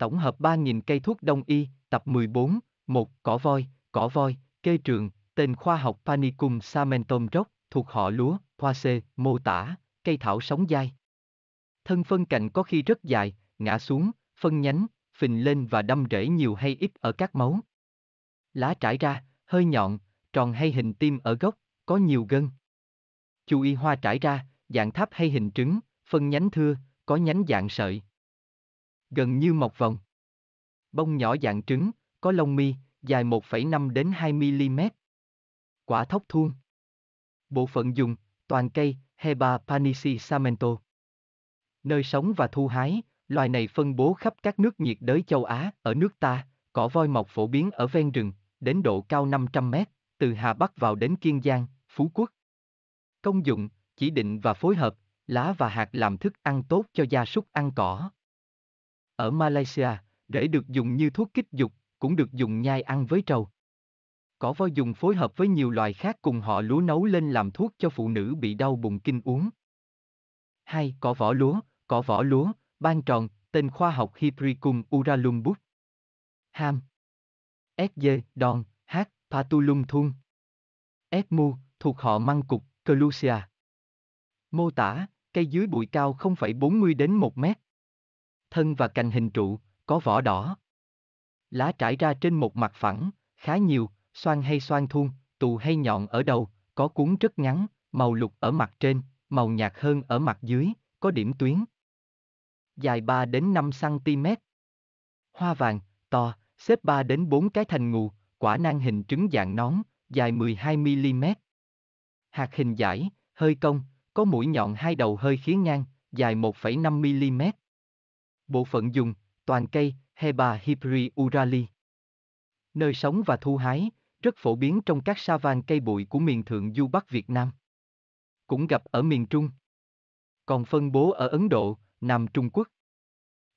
Tổng hợp 3.000 cây thuốc đông y, tập 14, 1. Cỏ voi, cỏ voi, kê trường, tên khoa học Panicum samentum rock, thuộc họ lúa, hoa C, mô tả, cây thảo sống dai. Thân phân cạnh có khi rất dài, ngã xuống, phân nhánh, phình lên và đâm rễ nhiều hay ít ở các mấu. Lá trải ra, hơi nhọn, tròn hay hình tim ở gốc, có nhiều gân. Chú y hoa trải ra, dạng tháp hay hình trứng, phân nhánh thưa, có nhánh dạng sợi gần như mọc vòng. Bông nhỏ dạng trứng, có lông mi, dài 1,5 đến 2 mm. Quả thóc thuôn. Bộ phận dùng, toàn cây, Heba panici samento. Nơi sống và thu hái, loài này phân bố khắp các nước nhiệt đới châu Á, ở nước ta, cỏ voi mọc phổ biến ở ven rừng, đến độ cao 500 mét, từ Hà Bắc vào đến Kiên Giang, Phú Quốc. Công dụng, chỉ định và phối hợp, lá và hạt làm thức ăn tốt cho gia súc ăn cỏ. Ở Malaysia, rễ được dùng như thuốc kích dục, cũng được dùng nhai ăn với trầu. Cỏ voi dùng phối hợp với nhiều loài khác cùng họ lúa nấu lên làm thuốc cho phụ nữ bị đau bụng kinh uống. 2. Cỏ vỏ lúa, cỏ vỏ lúa, ban tròn, tên khoa học Hypricum uralumbus. Ham. SG, đòn, H, patulum thun. Esmu, thuộc họ măng cục, Clusia. Mô tả, cây dưới bụi cao 0,40 đến 1 mét thân và cành hình trụ, có vỏ đỏ. Lá trải ra trên một mặt phẳng, khá nhiều, xoan hay xoan thun, tù hay nhọn ở đầu, có cuốn rất ngắn, màu lục ở mặt trên, màu nhạt hơn ở mặt dưới, có điểm tuyến. Dài 3 đến 5 cm. Hoa vàng, to, xếp 3 đến 4 cái thành ngù, quả nang hình trứng dạng nón, dài 12 mm. Hạt hình dải, hơi cong, có mũi nhọn hai đầu hơi khía ngang, dài 1,5 mm. Bộ phận dùng, toàn cây, Heba hypri urali. Nơi sống và thu hái, rất phổ biến trong các sa van cây bụi của miền thượng du Bắc Việt Nam. Cũng gặp ở miền Trung. Còn phân bố ở Ấn Độ, Nam Trung Quốc.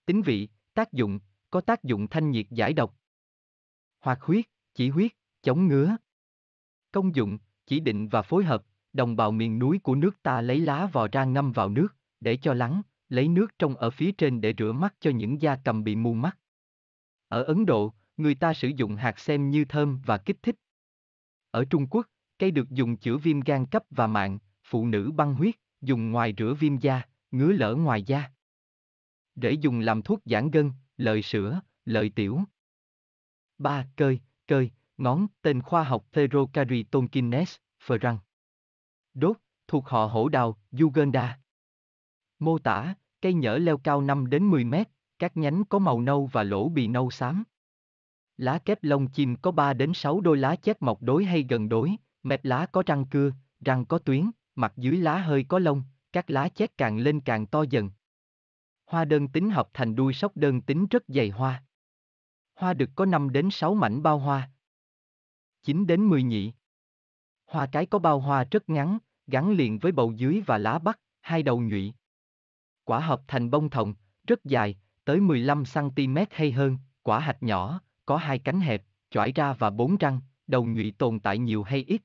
Tính vị, tác dụng, có tác dụng thanh nhiệt giải độc. Hoạt huyết, chỉ huyết, chống ngứa. Công dụng, chỉ định và phối hợp, đồng bào miền núi của nước ta lấy lá vò ra ngâm vào nước, để cho lắng, lấy nước trong ở phía trên để rửa mắt cho những da cầm bị mù mắt. Ở Ấn Độ, người ta sử dụng hạt sen như thơm và kích thích. Ở Trung Quốc, cây được dùng chữa viêm gan cấp và mạng, phụ nữ băng huyết, dùng ngoài rửa viêm da, ngứa lở ngoài da. rễ dùng làm thuốc giãn gân, lợi sữa, lợi tiểu. ba Cơi, cơi, ngón, tên khoa học Therocarytonkinase, răng. Đốt, thuộc họ hổ đào, Uganda. Mô tả, Cây nhỡ leo cao 5 đến 10 mét, các nhánh có màu nâu và lỗ bị nâu xám. Lá kép lông chim có 3 đến 6 đôi lá chét mọc đối hay gần đối, mẹp lá có răng cưa, răng có tuyến, mặt dưới lá hơi có lông, các lá chét càng lên càng to dần. Hoa đơn tính hợp thành đuôi sóc đơn tính rất dày hoa. Hoa được có 5 đến 6 mảnh bao hoa. 9 đến 10 nhị. Hoa cái có bao hoa rất ngắn, gắn liền với bầu dưới và lá bắc, hai đầu nhụy quả hợp thành bông thòng, rất dài, tới 15cm hay hơn, quả hạch nhỏ, có hai cánh hẹp, chỏi ra và bốn răng, đầu nhụy tồn tại nhiều hay ít.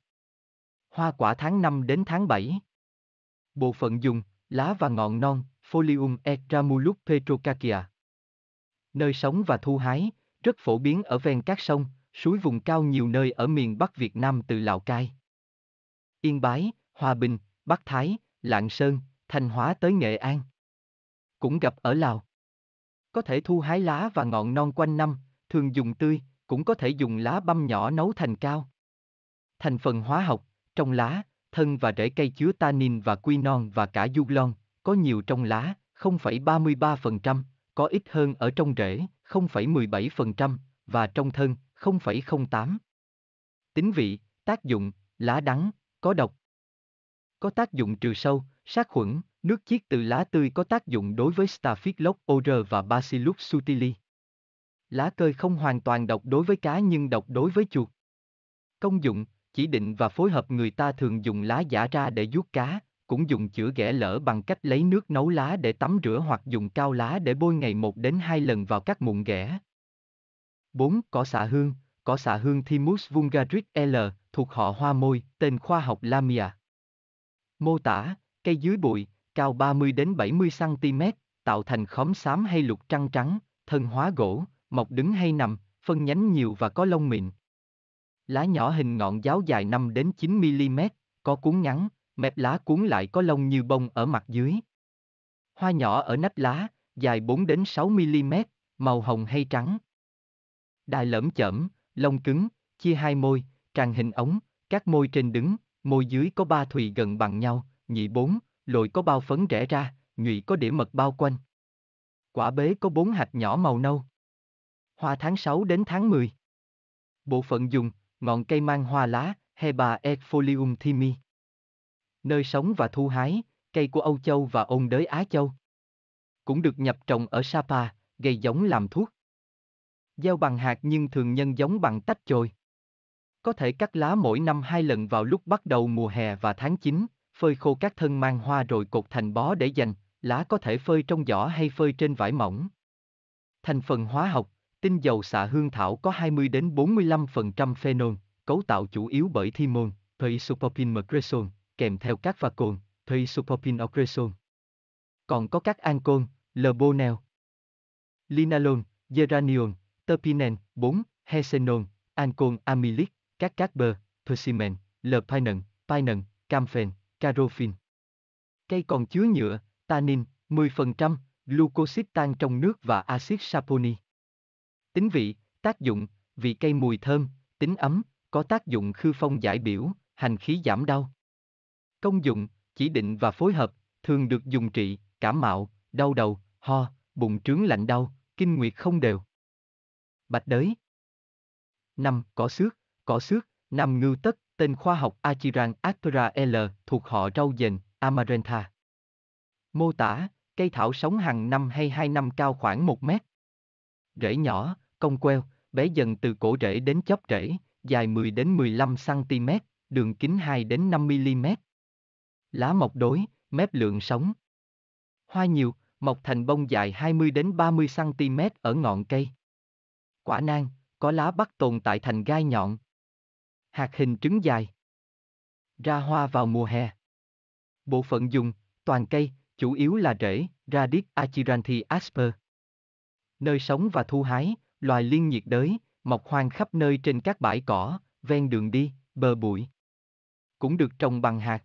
Hoa quả tháng 5 đến tháng 7. Bộ phận dùng, lá và ngọn non, Folium etramulus petrocacia. Nơi sống và thu hái, rất phổ biến ở ven các sông, suối vùng cao nhiều nơi ở miền Bắc Việt Nam từ Lào Cai. Yên Bái, Hòa Bình, Bắc Thái, Lạng Sơn, Thanh Hóa tới Nghệ An cũng gặp ở Lào. Có thể thu hái lá và ngọn non quanh năm, thường dùng tươi, cũng có thể dùng lá băm nhỏ nấu thành cao. Thành phần hóa học, trong lá, thân và rễ cây chứa tannin và quinon và cả du có nhiều trong lá, 0,33%, có ít hơn ở trong rễ, 0,17% và trong thân, 0,08. Tính vị, tác dụng, lá đắng, có độc. Có tác dụng trừ sâu, sát khuẩn, Nước chiết từ lá tươi có tác dụng đối với Staphylococcus aureus và Bacillus subtilis. Lá cơi không hoàn toàn độc đối với cá nhưng độc đối với chuột. Công dụng, chỉ định và phối hợp người ta thường dùng lá giả ra để vuốt cá, cũng dùng chữa ghẻ lở bằng cách lấy nước nấu lá để tắm rửa hoặc dùng cao lá để bôi ngày 1 đến 2 lần vào các mụn ghẻ. 4. Cỏ xạ hương Cỏ xạ hương Thymus vulgaris L, thuộc họ hoa môi, tên khoa học Lamia. Mô tả, cây dưới bụi, cao 30 đến 70 cm, tạo thành khóm xám hay lục trăng trắng, thân hóa gỗ, mọc đứng hay nằm, phân nhánh nhiều và có lông mịn. Lá nhỏ hình ngọn giáo dài 5 đến 9 mm, có cuốn ngắn, mép lá cuốn lại có lông như bông ở mặt dưới. Hoa nhỏ ở nách lá, dài 4 đến 6 mm, màu hồng hay trắng. Đài lởm chởm, lông cứng, chia hai môi, tràn hình ống, các môi trên đứng, môi dưới có ba thùy gần bằng nhau, nhị bốn, lội có bao phấn rẽ ra, nhụy có đĩa mật bao quanh. Quả bế có bốn hạt nhỏ màu nâu. Hoa tháng 6 đến tháng 10. Bộ phận dùng, ngọn cây mang hoa lá, Heba eifolium thymi. Nơi sống và thu hái, cây của Âu Châu và ôn đới Á Châu. Cũng được nhập trồng ở Sapa, gây giống làm thuốc. Gieo bằng hạt nhưng thường nhân giống bằng tách chồi. Có thể cắt lá mỗi năm hai lần vào lúc bắt đầu mùa hè và tháng 9, phơi khô các thân mang hoa rồi cột thành bó để dành, lá có thể phơi trong giỏ hay phơi trên vải mỏng. Thành phần hóa học, tinh dầu xạ hương thảo có 20 đến 45% phenol, cấu tạo chủ yếu bởi thymol, môn, thioisopropyl mercresol, kèm theo các vacon, thioisopropyl ocresol. Còn có các ancol, lobonel, linalol, geraniol, terpinen, 4, hexenol, ancol amylic, các cát bơ, persimen, lerpinen, pinen, camphen, carophene. Cây còn chứa nhựa, tannin, 10%, leucocyte tan trong nước và axit saponi. Tính vị, tác dụng, vị cây mùi thơm, tính ấm, có tác dụng khư phong giải biểu, hành khí giảm đau. Công dụng, chỉ định và phối hợp, thường được dùng trị, cảm mạo, đau đầu, ho, bụng trướng lạnh đau, kinh nguyệt không đều. Bạch đới 5. Cỏ xước, cỏ xước, nằm ngưu tất, tên khoa học Achiran Actera L thuộc họ rau dền, Amarantha. Mô tả, cây thảo sống hàng năm hay hai năm cao khoảng 1 mét. Rễ nhỏ, cong queo, bé dần từ cổ rễ đến chóp rễ, dài 10 đến 15 cm, đường kính 2 đến 5 mm. Lá mọc đối, mép lượng sống. Hoa nhiều, mọc thành bông dài 20 đến 30 cm ở ngọn cây. Quả nang, có lá bắt tồn tại thành gai nhọn hạt hình trứng dài. Ra hoa vào mùa hè. Bộ phận dùng, toàn cây, chủ yếu là rễ, Radix achiranthi asper. Nơi sống và thu hái, loài liên nhiệt đới, mọc hoang khắp nơi trên các bãi cỏ, ven đường đi, bờ bụi. Cũng được trồng bằng hạt.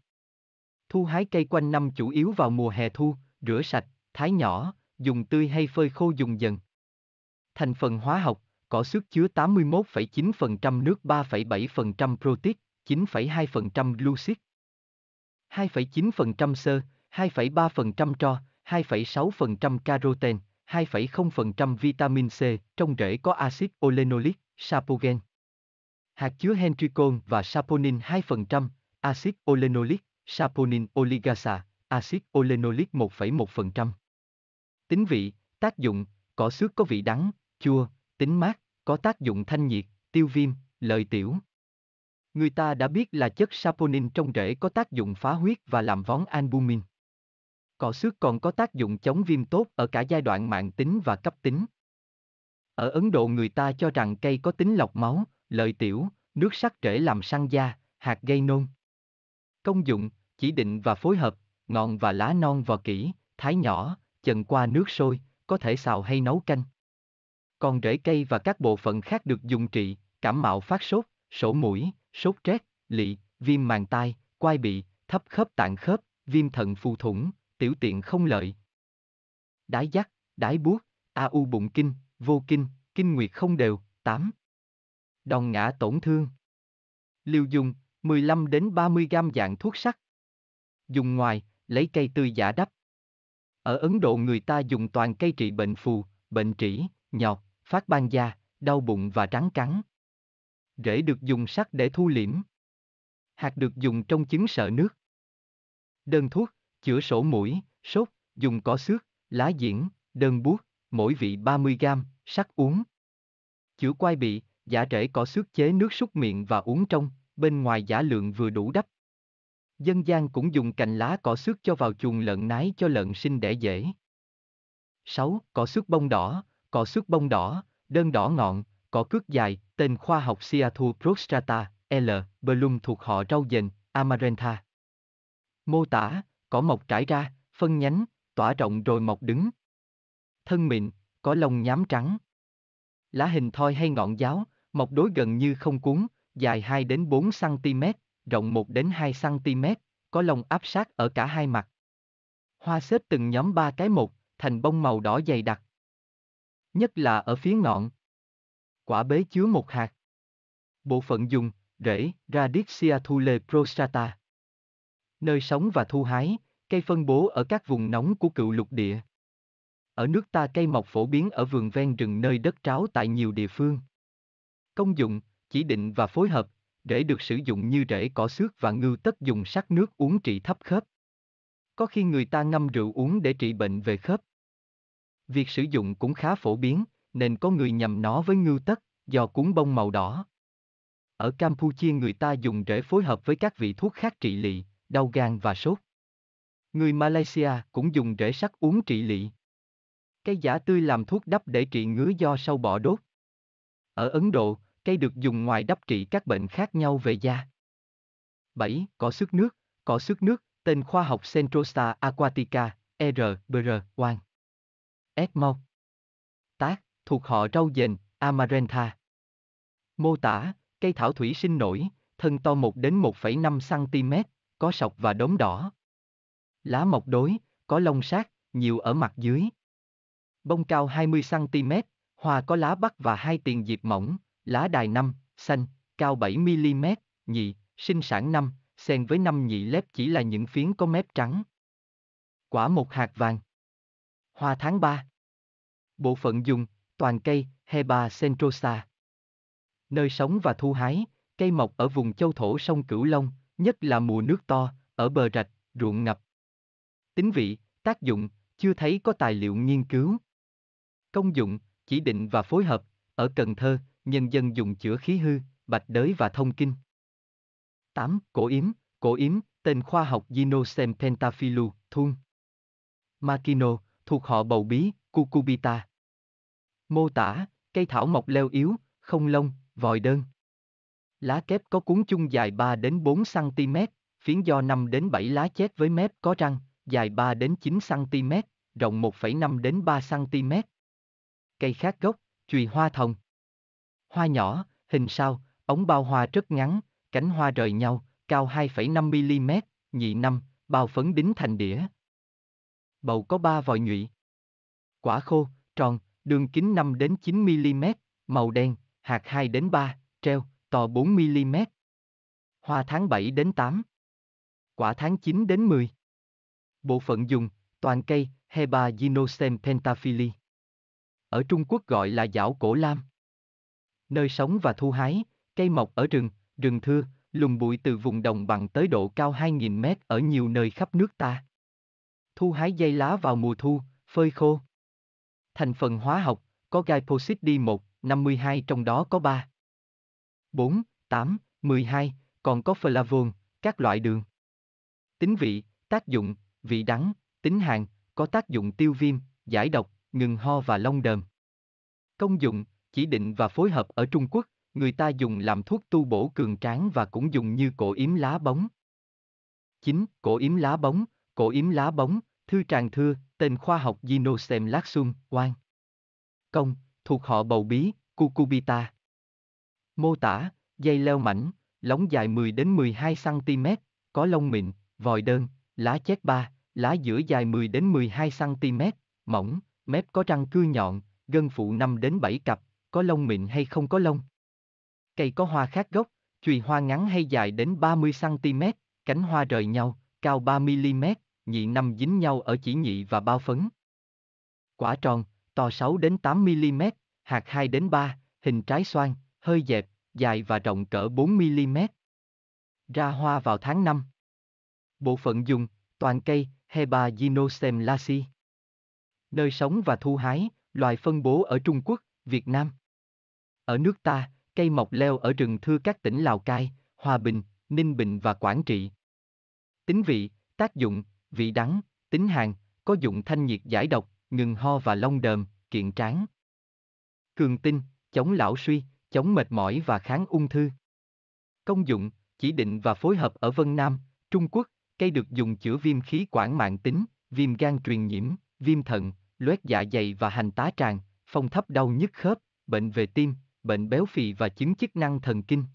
Thu hái cây quanh năm chủ yếu vào mùa hè thu, rửa sạch, thái nhỏ, dùng tươi hay phơi khô dùng dần. Thành phần hóa học, có sức chứa 81,9% nước 3,7% protein, 9,2% glucid, 2,9% xơ, 2,3% tro, 2,6% caroten, 2,0% vitamin C, trong rễ có axit olenolic, sapogen. Hạt chứa hentricon và saponin 2%, axit olenolic, saponin oligasa, axit olenolic 1,1%. Tính vị, tác dụng, cỏ xước có vị đắng, chua, tính mát, có tác dụng thanh nhiệt, tiêu viêm, lợi tiểu. Người ta đã biết là chất saponin trong rễ có tác dụng phá huyết và làm vón albumin. Cỏ xước còn có tác dụng chống viêm tốt ở cả giai đoạn mạng tính và cấp tính. Ở Ấn Độ người ta cho rằng cây có tính lọc máu, lợi tiểu, nước sắc rễ làm săn da, hạt gây nôn. Công dụng, chỉ định và phối hợp, ngọn và lá non vò kỹ, thái nhỏ, chần qua nước sôi, có thể xào hay nấu canh còn rễ cây và các bộ phận khác được dùng trị, cảm mạo phát sốt, sổ mũi, sốt rét, lị, viêm màng tai, quai bị, thấp khớp tạng khớp, viêm thận phù thủng, tiểu tiện không lợi. Đái dắt, đái buốt, a u bụng kinh, vô kinh, kinh nguyệt không đều, 8. Đòn ngã tổn thương. Liều dùng, 15 đến 30 gram dạng thuốc sắc. Dùng ngoài, lấy cây tươi giả đắp. Ở Ấn Độ người ta dùng toàn cây trị bệnh phù, bệnh trĩ, nhọt, phát ban da, đau bụng và rắn cắn. Rễ được dùng sắc để thu liễm. Hạt được dùng trong chứng sợ nước. Đơn thuốc, chữa sổ mũi, sốt, dùng cỏ xước, lá diễn, đơn buốt, mỗi vị 30 g, sắc uống. Chữa quai bị, giả rễ cỏ xước chế nước súc miệng và uống trong, bên ngoài giả lượng vừa đủ đắp. Dân gian cũng dùng cành lá cỏ xước cho vào chuồng lợn nái cho lợn sinh đẻ dễ. 6. Cỏ xước bông đỏ, cỏ xước bông đỏ, đơn đỏ ngọn, cỏ cước dài, tên khoa học Siathu prostrata, L. Bloom thuộc họ rau dền, Amarantha. Mô tả, cỏ mọc trải ra, phân nhánh, tỏa rộng rồi mọc đứng. Thân mịn, có lông nhám trắng. Lá hình thoi hay ngọn giáo, mọc đối gần như không cuốn, dài 2 đến 4 cm, rộng 1 đến 2 cm, có lông áp sát ở cả hai mặt. Hoa xếp từng nhóm ba cái một, thành bông màu đỏ dày đặc, nhất là ở phía ngọn. Quả bế chứa một hạt. Bộ phận dùng, rễ, Radixia thule prostata. Nơi sống và thu hái, cây phân bố ở các vùng nóng của cựu lục địa. Ở nước ta cây mọc phổ biến ở vườn ven rừng nơi đất tráo tại nhiều địa phương. Công dụng, chỉ định và phối hợp, rễ được sử dụng như rễ cỏ xước và ngư tất dùng sắc nước uống trị thấp khớp. Có khi người ta ngâm rượu uống để trị bệnh về khớp. Việc sử dụng cũng khá phổ biến, nên có người nhầm nó với ngưu tất, do cuốn bông màu đỏ. Ở Campuchia người ta dùng rễ phối hợp với các vị thuốc khác trị lị, đau gan và sốt. Người Malaysia cũng dùng rễ sắt uống trị lị. Cây giả tươi làm thuốc đắp để trị ngứa do sâu bọ đốt. Ở Ấn Độ, cây được dùng ngoài đắp trị các bệnh khác nhau về da. 7. Cỏ sức nước Cỏ sức nước, tên khoa học Centrosta aquatica, ER, BR, 1. Esmo. Tác, thuộc họ rau dền, Amarantha. Mô tả, cây thảo thủy sinh nổi, thân to 1 đến 1,5 cm, có sọc và đốm đỏ. Lá mọc đối, có lông sát, nhiều ở mặt dưới. Bông cao 20 cm, hoa có lá bắc và hai tiền diệp mỏng, lá đài 5, xanh, cao 7 mm, nhị, sinh sản 5, xen với 5 nhị lép chỉ là những phiến có mép trắng. Quả một hạt vàng. Hoa tháng 3 Bộ phận dùng, toàn cây, Heba centrosa. Nơi sống và thu hái, cây mọc ở vùng châu thổ sông Cửu Long, nhất là mùa nước to, ở bờ rạch, ruộng ngập. Tính vị, tác dụng, chưa thấy có tài liệu nghiên cứu. Công dụng, chỉ định và phối hợp, ở Cần Thơ, nhân dân dùng chữa khí hư, bạch đới và thông kinh. 8. Cổ yếm, cổ yếm, tên khoa học Ginosem pentaphylu, thun. Makino, thuộc họ bầu bí, cucubita. Mô tả, cây thảo mọc leo yếu, không lông, vòi đơn. Lá kép có cuốn chung dài 3 đến 4 cm, phiến do 5 đến 7 lá chét với mép có răng, dài 3 đến 9 cm, rộng 1,5 đến 3 cm. Cây khác gốc, chùy hoa thòng. Hoa nhỏ, hình sao, ống bao hoa rất ngắn, cánh hoa rời nhau, cao 2,5 mm, nhị năm, bao phấn đính thành đĩa, bầu có ba vòi nhụy. Quả khô, tròn, đường kính 5 đến 9 mm, màu đen, hạt 2 đến 3, treo, to 4 mm. Hoa tháng 7 đến 8. Quả tháng 9 đến 10. Bộ phận dùng, toàn cây, Heba ginosem pentafili. Ở Trung Quốc gọi là giảo cổ lam. Nơi sống và thu hái, cây mọc ở rừng, rừng thưa, lùng bụi từ vùng đồng bằng tới độ cao 2.000 mét ở nhiều nơi khắp nước ta thu hái dây lá vào mùa thu, phơi khô. Thành phần hóa học, có gai glyphosate D1, 52 trong đó có 3. 4, 8, 12, còn có flavone, các loại đường. Tính vị, tác dụng, vị đắng, tính hàn, có tác dụng tiêu viêm, giải độc, ngừng ho và long đờm. Công dụng, chỉ định và phối hợp ở Trung Quốc, người ta dùng làm thuốc tu bổ cường tráng và cũng dùng như cổ yếm lá bóng. 9. Cổ yếm lá bóng, cổ yếm lá bóng, thư tràng thưa, tên khoa học Ginosem Laxum, oan. Công, thuộc họ bầu bí, Cucubita. Mô tả, dây leo mảnh, lóng dài 10 đến 12 cm, có lông mịn, vòi đơn, lá chét ba, lá giữa dài 10 đến 12 cm, mỏng, mép có răng cưa nhọn, gân phụ 5 đến 7 cặp, có lông mịn hay không có lông. Cây có hoa khác gốc, chùy hoa ngắn hay dài đến 30 cm, cánh hoa rời nhau, cao 3mm, nhị nằm dính nhau ở chỉ nhị và bao phấn. Quả tròn, to 6 đến 8mm, hạt 2 đến 3, hình trái xoan, hơi dẹp, dài và rộng cỡ 4mm. Ra hoa vào tháng 5. Bộ phận dùng, toàn cây, Heba ginostem lasi. Nơi sống và thu hái, loài phân bố ở Trung Quốc, Việt Nam. Ở nước ta, cây mọc leo ở rừng thưa các tỉnh Lào Cai, Hòa Bình, Ninh Bình và Quảng Trị. Tính vị, tác dụng, vị đắng, tính hàn, có dụng thanh nhiệt giải độc, ngừng ho và long đờm, kiện tráng. Cường tinh, chống lão suy, chống mệt mỏi và kháng ung thư. Công dụng, chỉ định và phối hợp ở Vân Nam, Trung Quốc, cây được dùng chữa viêm khí quản mạng tính, viêm gan truyền nhiễm, viêm thận, loét dạ dày và hành tá tràng, phong thấp đau nhức khớp, bệnh về tim, bệnh béo phì và chứng chức năng thần kinh.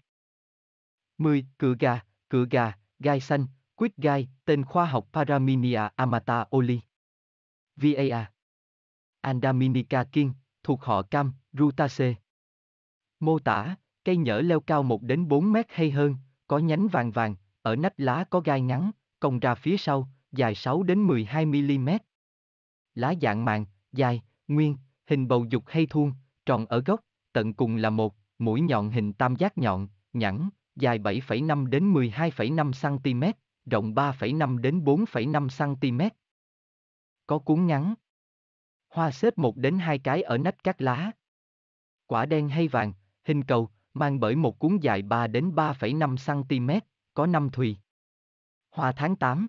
10. Cựa gà, cựa gà, gai xanh, Quýt gai, tên khoa học Paraminia amata oli. VAA. Andaminica king, thuộc họ cam, Rutaceae. Mô tả, cây nhỡ leo cao 1 đến 4 mét hay hơn, có nhánh vàng vàng, ở nách lá có gai ngắn, cong ra phía sau, dài 6 đến 12 mm. Lá dạng màng, dài, nguyên, hình bầu dục hay thuôn, tròn ở gốc, tận cùng là một, mũi nhọn hình tam giác nhọn, nhẵn, dài 7,5 đến 12,5 cm, rộng 3,5 đến 4,5 cm. Có cuốn ngắn. Hoa xếp 1 đến 2 cái ở nách các lá. Quả đen hay vàng, hình cầu, mang bởi một cuốn dài 3 đến 3,5 cm, có 5 thùy. Hoa tháng 8.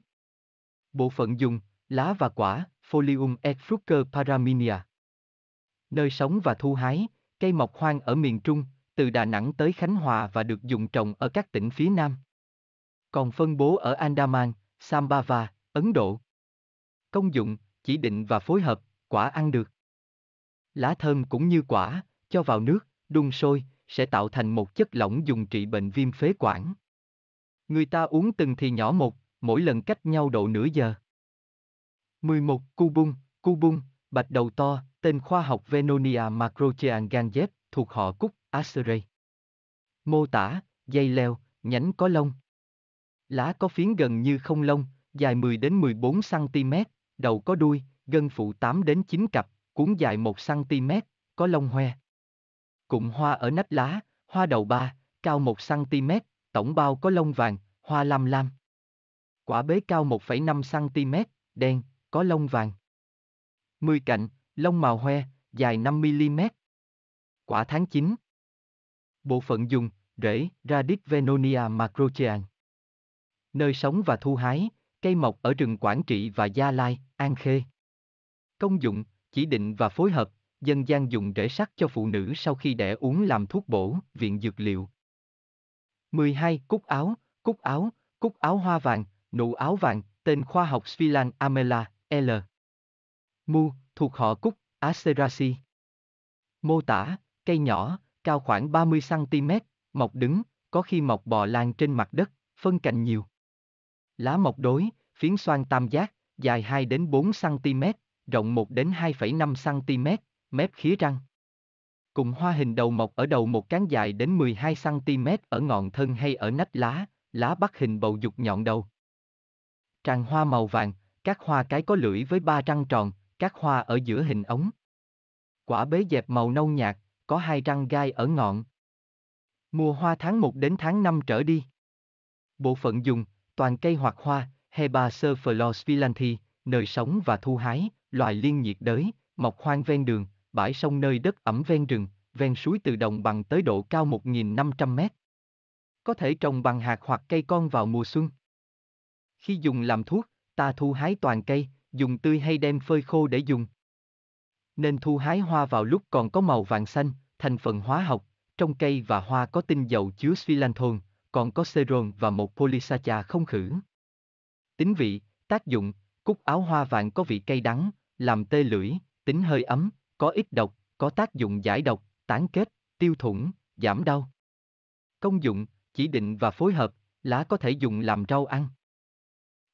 Bộ phận dùng, lá và quả, Folium etrusca paraminia. Nơi sống và thu hái, cây mọc hoang ở miền Trung, từ Đà Nẵng tới Khánh Hòa và được dùng trồng ở các tỉnh phía Nam còn phân bố ở Andaman, Sambava, Ấn Độ. Công dụng, chỉ định và phối hợp, quả ăn được. Lá thơm cũng như quả, cho vào nước, đun sôi, sẽ tạo thành một chất lỏng dùng trị bệnh viêm phế quản. Người ta uống từng thì nhỏ một, mỗi lần cách nhau độ nửa giờ. 11. Cu bung, cu bung, bạch đầu to, tên khoa học Venonia macrochean ganjet, thuộc họ cúc, Acerey. Mô tả, dây leo, nhánh có lông. Lá có phiến gần như không lông, dài 10 đến 14 cm, đầu có đuôi, gân phụ 8 đến 9 cặp, cuốn dài 1 cm, có lông hoe. Cụm hoa ở nách lá, hoa đầu 3, cao 1 cm, tổng bao có lông vàng, hoa lam lam. Quả bế cao 1,5 cm, đen, có lông vàng. 10 cạnh, lông màu hoe, dài 5mm. Quả tháng 9. Bộ phận dùng, rễ Radix venonia macrocean nơi sống và thu hái, cây mọc ở rừng Quảng Trị và Gia Lai, An Khê. Công dụng, chỉ định và phối hợp, dân gian dùng rễ sắt cho phụ nữ sau khi đẻ uống làm thuốc bổ, viện dược liệu. 12. Cúc áo, cúc áo, cúc áo hoa vàng, nụ áo vàng, tên khoa học Sphilan amela, L. Mu, thuộc họ cúc, Aceraceae. Mô tả, cây nhỏ, cao khoảng 30cm, mọc đứng, có khi mọc bò lan trên mặt đất, phân cành nhiều. Lá mọc đối, phiến xoan tam giác, dài 2 đến 4 cm, rộng 1 đến 2,5 cm, mép khía răng. Cùng hoa hình đầu mọc ở đầu một cán dài đến 12 cm ở ngọn thân hay ở nách lá, lá bắt hình bầu dục nhọn đầu. Tràng hoa màu vàng, các hoa cái có lưỡi với ba răng tròn, các hoa ở giữa hình ống. Quả bế dẹp màu nâu nhạt, có hai răng gai ở ngọn. Mùa hoa tháng 1 đến tháng 5 trở đi. Bộ phận dùng, toàn cây hoặc hoa, Hebacephalospilanthi, nơi sống và thu hái, loài liên nhiệt đới, mọc hoang ven đường, bãi sông nơi đất ẩm ven rừng, ven suối từ đồng bằng tới độ cao 1.500 mét. Có thể trồng bằng hạt hoặc cây con vào mùa xuân. Khi dùng làm thuốc, ta thu hái toàn cây, dùng tươi hay đem phơi khô để dùng. Nên thu hái hoa vào lúc còn có màu vàng xanh, thành phần hóa học, trong cây và hoa có tinh dầu chứa sphilanthone, còn có seron và một polysacha không khử. Tính vị, tác dụng, cúc áo hoa vàng có vị cay đắng, làm tê lưỡi, tính hơi ấm, có ít độc, có tác dụng giải độc, tán kết, tiêu thủng, giảm đau. Công dụng, chỉ định và phối hợp, lá có thể dùng làm rau ăn.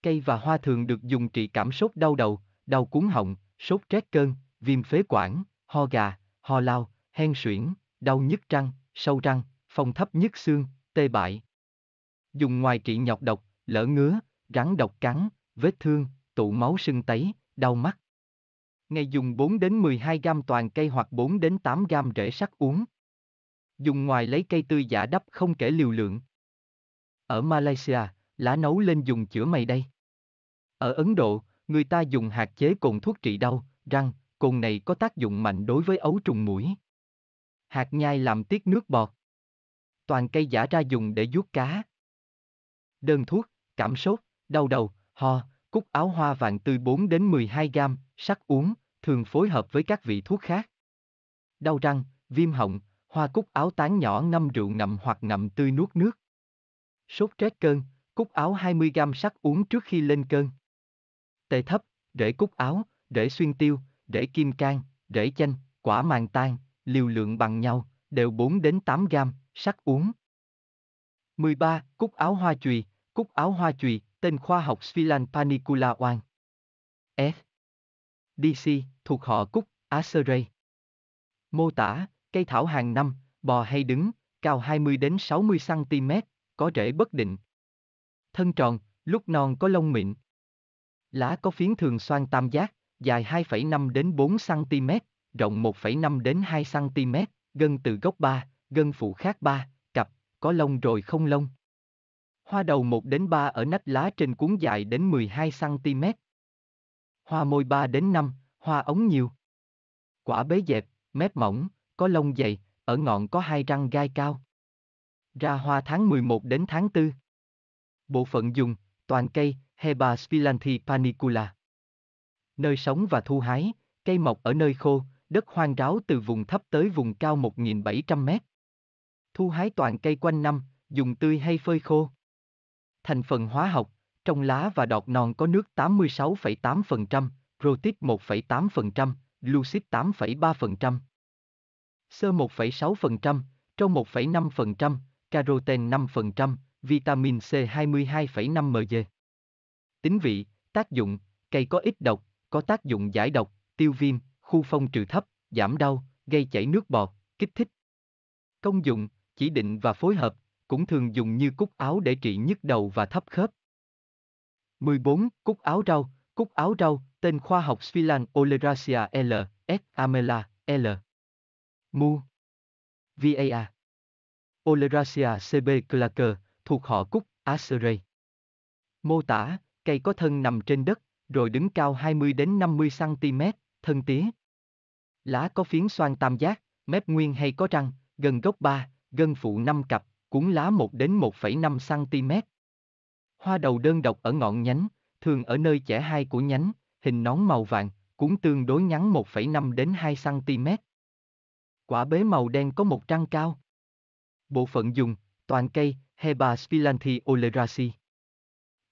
Cây và hoa thường được dùng trị cảm sốt đau đầu, đau cuốn họng, sốt rét cơn, viêm phế quản, ho gà, ho lao, hen suyễn, đau nhức răng, sâu răng, phong thấp nhức xương, tê bại. Dùng ngoài trị nhọc độc, lỡ ngứa, rắn độc cắn, vết thương, tụ máu sưng tấy, đau mắt. Ngày dùng 4 đến 12 gam toàn cây hoặc 4 đến 8 gam rễ sắc uống. Dùng ngoài lấy cây tươi giả đắp không kể liều lượng. Ở Malaysia, lá nấu lên dùng chữa mày đây. Ở Ấn Độ, người ta dùng hạt chế cồn thuốc trị đau, răng, cồn này có tác dụng mạnh đối với ấu trùng mũi. Hạt nhai làm tiết nước bọt toàn cây giả ra dùng để vuốt cá. Đơn thuốc, cảm sốt, đau đầu, ho, cúc áo hoa vàng tươi 4 đến 12 gam, sắc uống, thường phối hợp với các vị thuốc khác. Đau răng, viêm họng, hoa cúc áo tán nhỏ ngâm rượu ngậm hoặc ngậm tươi nuốt nước. Sốt rét cơn, cúc áo 20 gam sắc uống trước khi lên cơn. Tê thấp, rễ cúc áo, rễ xuyên tiêu, rễ kim can, rễ chanh, quả màng tan, liều lượng bằng nhau, đều 4 đến 8 gam, sắc uống. 13. Cúc áo hoa chùy, cúc áo hoa chùy, tên khoa học Sphilan panicula oan. F. DC, thuộc họ cúc, Acerey. Mô tả, cây thảo hàng năm, bò hay đứng, cao 20 đến 60 cm, có rễ bất định. Thân tròn, lúc non có lông mịn. Lá có phiến thường xoan tam giác, dài 2,5 đến 4 cm, rộng 1,5 đến 2 cm, gân từ gốc 3, gân phụ khác ba, cặp, có lông rồi không lông. Hoa đầu 1 đến 3 ở nách lá trên cuốn dài đến 12cm. Hoa môi 3 đến 5, hoa ống nhiều. Quả bế dẹp, mép mỏng, có lông dày, ở ngọn có hai răng gai cao. Ra hoa tháng 11 đến tháng 4. Bộ phận dùng, toàn cây, Heba spilanthi panicula. Nơi sống và thu hái, cây mọc ở nơi khô, đất hoang ráo từ vùng thấp tới vùng cao 1.700 mét thu hái toàn cây quanh năm, dùng tươi hay phơi khô. Thành phần hóa học, trong lá và đọt non có nước 86,8%, protein 1,8%, lucid 8,3%, sơ 1,6%, trong 1,5%, caroten 5%, vitamin C 22,5 mg. Tính vị, tác dụng, cây có ít độc, có tác dụng giải độc, tiêu viêm, khu phong trừ thấp, giảm đau, gây chảy nước bọt, kích thích. Công dụng, chỉ định và phối hợp, cũng thường dùng như cúc áo để trị nhức đầu và thấp khớp. 14. Cúc áo rau Cúc áo rau, tên khoa học Sphilan oleracea L. S. amela L. Mu. VAA. Oleracea CB clacker, thuộc họ cúc, Acerey. Mô tả, cây có thân nằm trên đất, rồi đứng cao 20 đến 50 cm, thân tía. Lá có phiến xoan tam giác, mép nguyên hay có răng, gần gốc 3, gân phụ 5 cặp, cuốn lá 1 đến 1,5 cm. Hoa đầu đơn độc ở ngọn nhánh, thường ở nơi chẻ hai của nhánh, hình nón màu vàng, cuốn tương đối ngắn 1,5 đến 2 cm. Quả bế màu đen có một trăng cao. Bộ phận dùng, toàn cây, Heba spilanthi oleracea.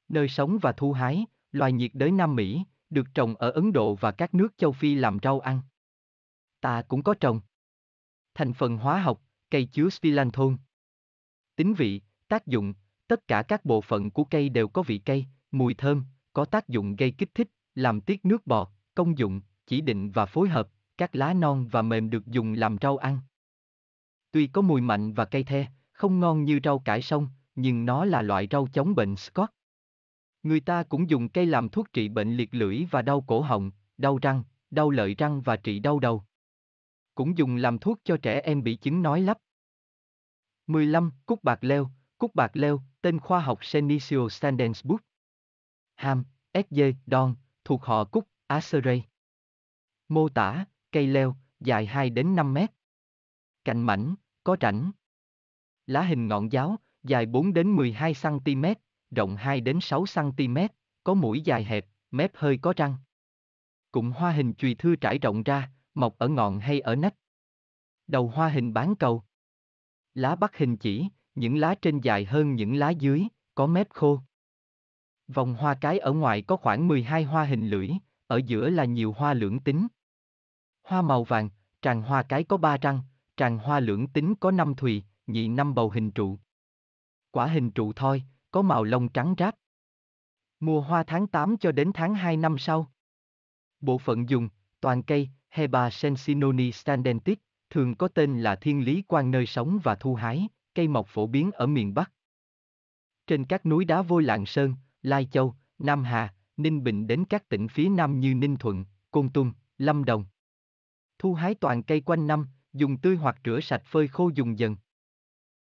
Nơi sống và thu hái, loài nhiệt đới Nam Mỹ, được trồng ở Ấn Độ và các nước châu Phi làm rau ăn. Ta cũng có trồng. Thành phần hóa học, cây chứa spilanthon. Tính vị, tác dụng, tất cả các bộ phận của cây đều có vị cây, mùi thơm, có tác dụng gây kích thích, làm tiết nước bọt, công dụng, chỉ định và phối hợp, các lá non và mềm được dùng làm rau ăn. Tuy có mùi mạnh và cay the, không ngon như rau cải sông, nhưng nó là loại rau chống bệnh Scott. Người ta cũng dùng cây làm thuốc trị bệnh liệt lưỡi và đau cổ họng, đau răng, đau lợi răng và trị đau đầu. Cũng dùng làm thuốc cho trẻ em bị chứng nói lắp, 15. Cúc bạc leo, cúc bạc leo, tên khoa học Senecio standensburg. Ham, SG, Don, thuộc họ cúc, Acerey. Mô tả, cây leo, dài 2 đến 5 mét. Cành mảnh, có rãnh. Lá hình ngọn giáo, dài 4 đến 12 cm, rộng 2 đến 6 cm, có mũi dài hẹp, mép hơi có răng. Cụm hoa hình chùy thư trải rộng ra, mọc ở ngọn hay ở nách. Đầu hoa hình bán cầu lá bắt hình chỉ, những lá trên dài hơn những lá dưới, có mép khô. Vòng hoa cái ở ngoài có khoảng 12 hoa hình lưỡi, ở giữa là nhiều hoa lưỡng tính. Hoa màu vàng, tràng hoa cái có 3 răng, tràng hoa lưỡng tính có 5 thùy, nhị năm bầu hình trụ. Quả hình trụ thôi, có màu lông trắng ráp. Mùa hoa tháng 8 cho đến tháng 2 năm sau. Bộ phận dùng, toàn cây, Heba sensinoni standentis, thường có tên là thiên lý quan nơi sống và thu hái, cây mọc phổ biến ở miền Bắc. Trên các núi đá vôi Lạng Sơn, Lai Châu, Nam Hà, Ninh Bình đến các tỉnh phía Nam như Ninh Thuận, Côn Tum, Lâm Đồng. Thu hái toàn cây quanh năm, dùng tươi hoặc rửa sạch phơi khô dùng dần.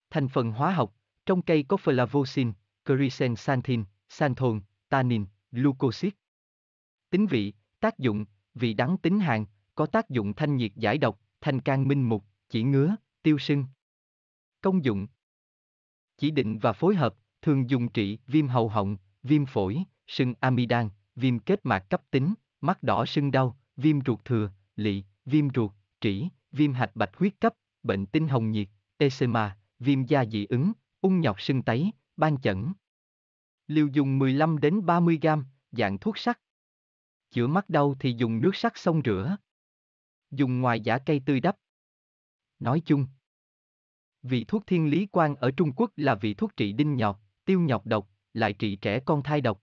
Thành phần hóa học, trong cây có flavosin, chrysanthanthin, xanthôn, tannin, glucosid. Tính vị, tác dụng, vị đắng tính hàn, có tác dụng thanh nhiệt giải độc, Thanh can minh mục, chỉ ngứa, tiêu sưng. Công dụng Chỉ định và phối hợp, thường dùng trị viêm hầu họng, viêm phổi, sưng amidan, viêm kết mạc cấp tính, mắt đỏ sưng đau, viêm ruột thừa, lị, viêm ruột, trĩ, viêm hạch bạch huyết cấp, bệnh tinh hồng nhiệt, eczema, viêm da dị ứng, ung nhọt sưng tấy, ban chẩn. Liều dùng 15 đến 30 gram, dạng thuốc sắc. Chữa mắt đau thì dùng nước sắc xông rửa dùng ngoài giả cây tươi đắp. Nói chung, vị thuốc thiên lý quan ở Trung Quốc là vị thuốc trị đinh nhọt, tiêu nhọc độc, lại trị trẻ con thai độc.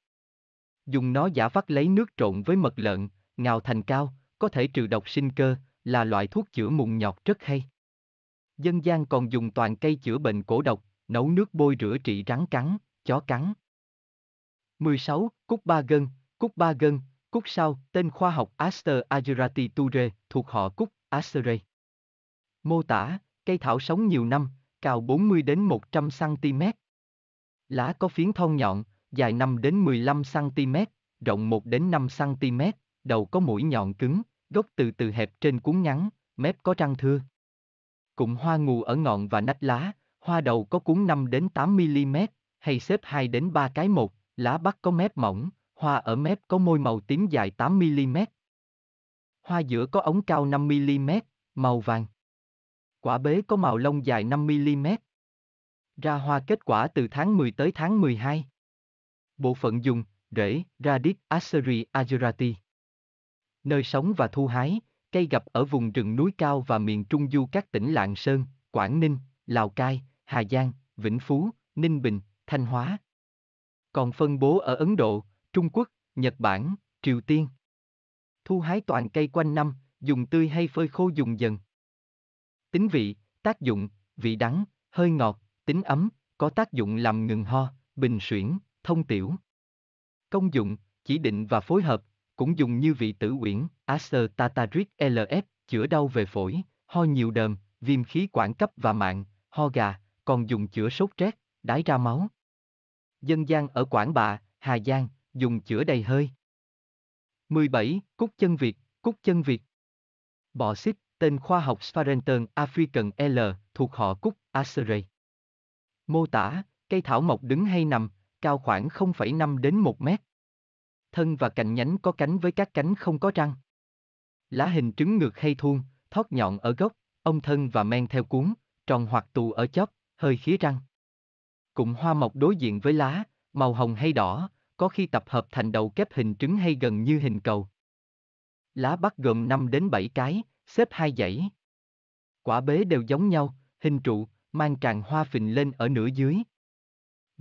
Dùng nó giả vắt lấy nước trộn với mật lợn, ngào thành cao, có thể trừ độc sinh cơ, là loại thuốc chữa mụn nhọt rất hay. Dân gian còn dùng toàn cây chữa bệnh cổ độc, nấu nước bôi rửa trị rắn cắn, chó cắn. 16. Cúc ba gân Cúc ba gân Cúc sao, tên khoa học Aster agerati ture, thuộc họ Cúc, Asterrae. Mô tả, cây thảo sống nhiều năm, cao 40 đến 100 cm. Lá có phiến thon nhọn, dài 5 đến 15 cm, rộng 1 đến 5 cm, đầu có mũi nhọn cứng, gốc từ từ hẹp trên cuốn ngắn, mép có răng thưa. Cụm hoa ngù ở ngọn và nách lá, hoa đầu có cuốn 5 đến 8 mm, hay xếp 2 đến 3 cái một, lá bắc có mép mỏng, hoa ở mép có môi màu tím dài 8mm. Hoa giữa có ống cao 5mm, màu vàng. Quả bế có màu lông dài 5mm. Ra hoa kết quả từ tháng 10 tới tháng 12. Bộ phận dùng, rễ, radix Aseri Ajurati. Nơi sống và thu hái, cây gặp ở vùng rừng núi cao và miền trung du các tỉnh Lạng Sơn, Quảng Ninh, Lào Cai, Hà Giang, Vĩnh Phú, Ninh Bình, Thanh Hóa. Còn phân bố ở Ấn Độ, Trung Quốc, Nhật Bản, Triều Tiên. Thu hái toàn cây quanh năm, dùng tươi hay phơi khô dùng dần. Tính vị, tác dụng, vị đắng, hơi ngọt, tính ấm, có tác dụng làm ngừng ho, bình suyễn, thông tiểu. Công dụng, chỉ định và phối hợp, cũng dùng như vị tử uyển, Acer Tataric LF, chữa đau về phổi, ho nhiều đờm, viêm khí quản cấp và mạng, ho gà, còn dùng chữa sốt rét, đái ra máu. Dân gian ở Quảng Bạ, Hà Giang, dùng chữa đầy hơi. 17. Cúc chân Việt, Cúc chân Việt Bọ xít, tên khoa học Sparrington African L, thuộc họ Cúc, Acerey. Mô tả, cây thảo mộc đứng hay nằm, cao khoảng 0,5 đến 1 mét. Thân và cành nhánh có cánh với các cánh không có răng. Lá hình trứng ngược hay thuôn, thót nhọn ở gốc, ông thân và men theo cuốn, tròn hoặc tù ở chóp, hơi khía răng. Cụm hoa mọc đối diện với lá, màu hồng hay đỏ, có khi tập hợp thành đầu kép hình trứng hay gần như hình cầu. Lá bắt gồm 5 đến 7 cái, xếp hai dãy. Quả bế đều giống nhau, hình trụ, mang tràn hoa phình lên ở nửa dưới.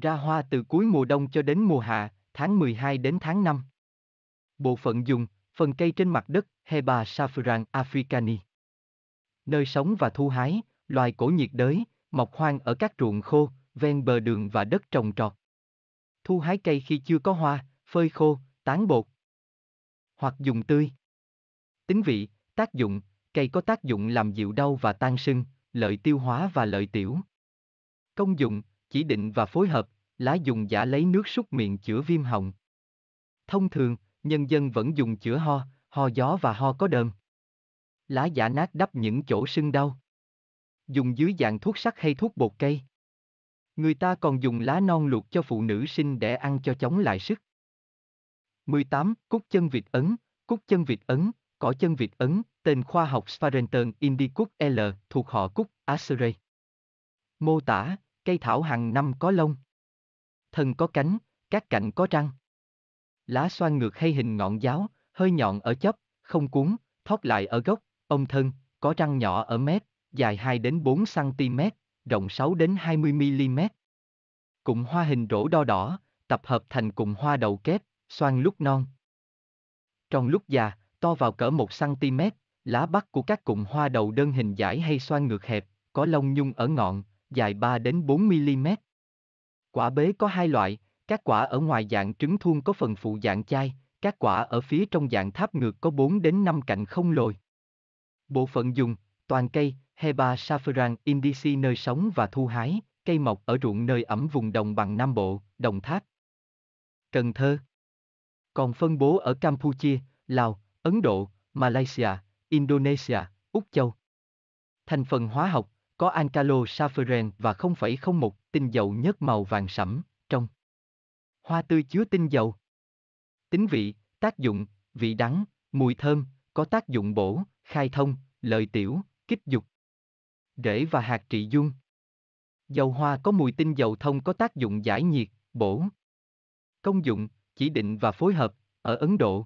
Ra hoa từ cuối mùa đông cho đến mùa hạ, tháng 12 đến tháng 5. Bộ phận dùng, phần cây trên mặt đất, Heba saffron africani. Nơi sống và thu hái, loài cổ nhiệt đới, mọc hoang ở các ruộng khô, ven bờ đường và đất trồng trọt thu hái cây khi chưa có hoa, phơi khô, tán bột. Hoặc dùng tươi. Tính vị, tác dụng, cây có tác dụng làm dịu đau và tan sưng, lợi tiêu hóa và lợi tiểu. Công dụng, chỉ định và phối hợp, lá dùng giả lấy nước súc miệng chữa viêm họng. Thông thường, nhân dân vẫn dùng chữa ho, ho gió và ho có đờm. Lá giả nát đắp những chỗ sưng đau. Dùng dưới dạng thuốc sắc hay thuốc bột cây. Người ta còn dùng lá non luộc cho phụ nữ sinh để ăn cho chống lại sức. 18. Cúc chân vịt ấn, cúc chân vịt ấn, cỏ chân vịt ấn, tên khoa học Spharenton indicus L, thuộc họ cúc, Asere. Mô tả, cây thảo hàng năm có lông. Thân có cánh, các cạnh có răng. Lá xoan ngược hay hình ngọn giáo, hơi nhọn ở chóp, không cuốn, thoát lại ở gốc, ông thân, có răng nhỏ ở mép, dài 2 đến 4 cm, rộng 6 đến 20 mm. Cụm hoa hình rổ đo đỏ, tập hợp thành cụm hoa đầu kép, xoan lúc non. Trong lúc già, to vào cỡ 1 cm, lá bắc của các cụm hoa đầu đơn hình giải hay xoan ngược hẹp, có lông nhung ở ngọn, dài 3 đến 4 mm. Quả bế có hai loại, các quả ở ngoài dạng trứng thuôn có phần phụ dạng chai, các quả ở phía trong dạng tháp ngược có 4 đến 5 cạnh không lồi. Bộ phận dùng, toàn cây, Heba Saffron Indici nơi sống và thu hái, cây mọc ở ruộng nơi ẩm vùng đồng bằng Nam Bộ, Đồng Tháp. Cần Thơ Còn phân bố ở Campuchia, Lào, Ấn Độ, Malaysia, Indonesia, Úc Châu. Thành phần hóa học, có alkalo saffron và 0,01 tinh dầu nhất màu vàng sẫm, trong. Hoa tươi chứa tinh dầu. Tính vị, tác dụng, vị đắng, mùi thơm, có tác dụng bổ, khai thông, lợi tiểu, kích dục rễ và hạt trị dung. Dầu hoa có mùi tinh dầu thông có tác dụng giải nhiệt, bổ. Công dụng, chỉ định và phối hợp, ở Ấn Độ.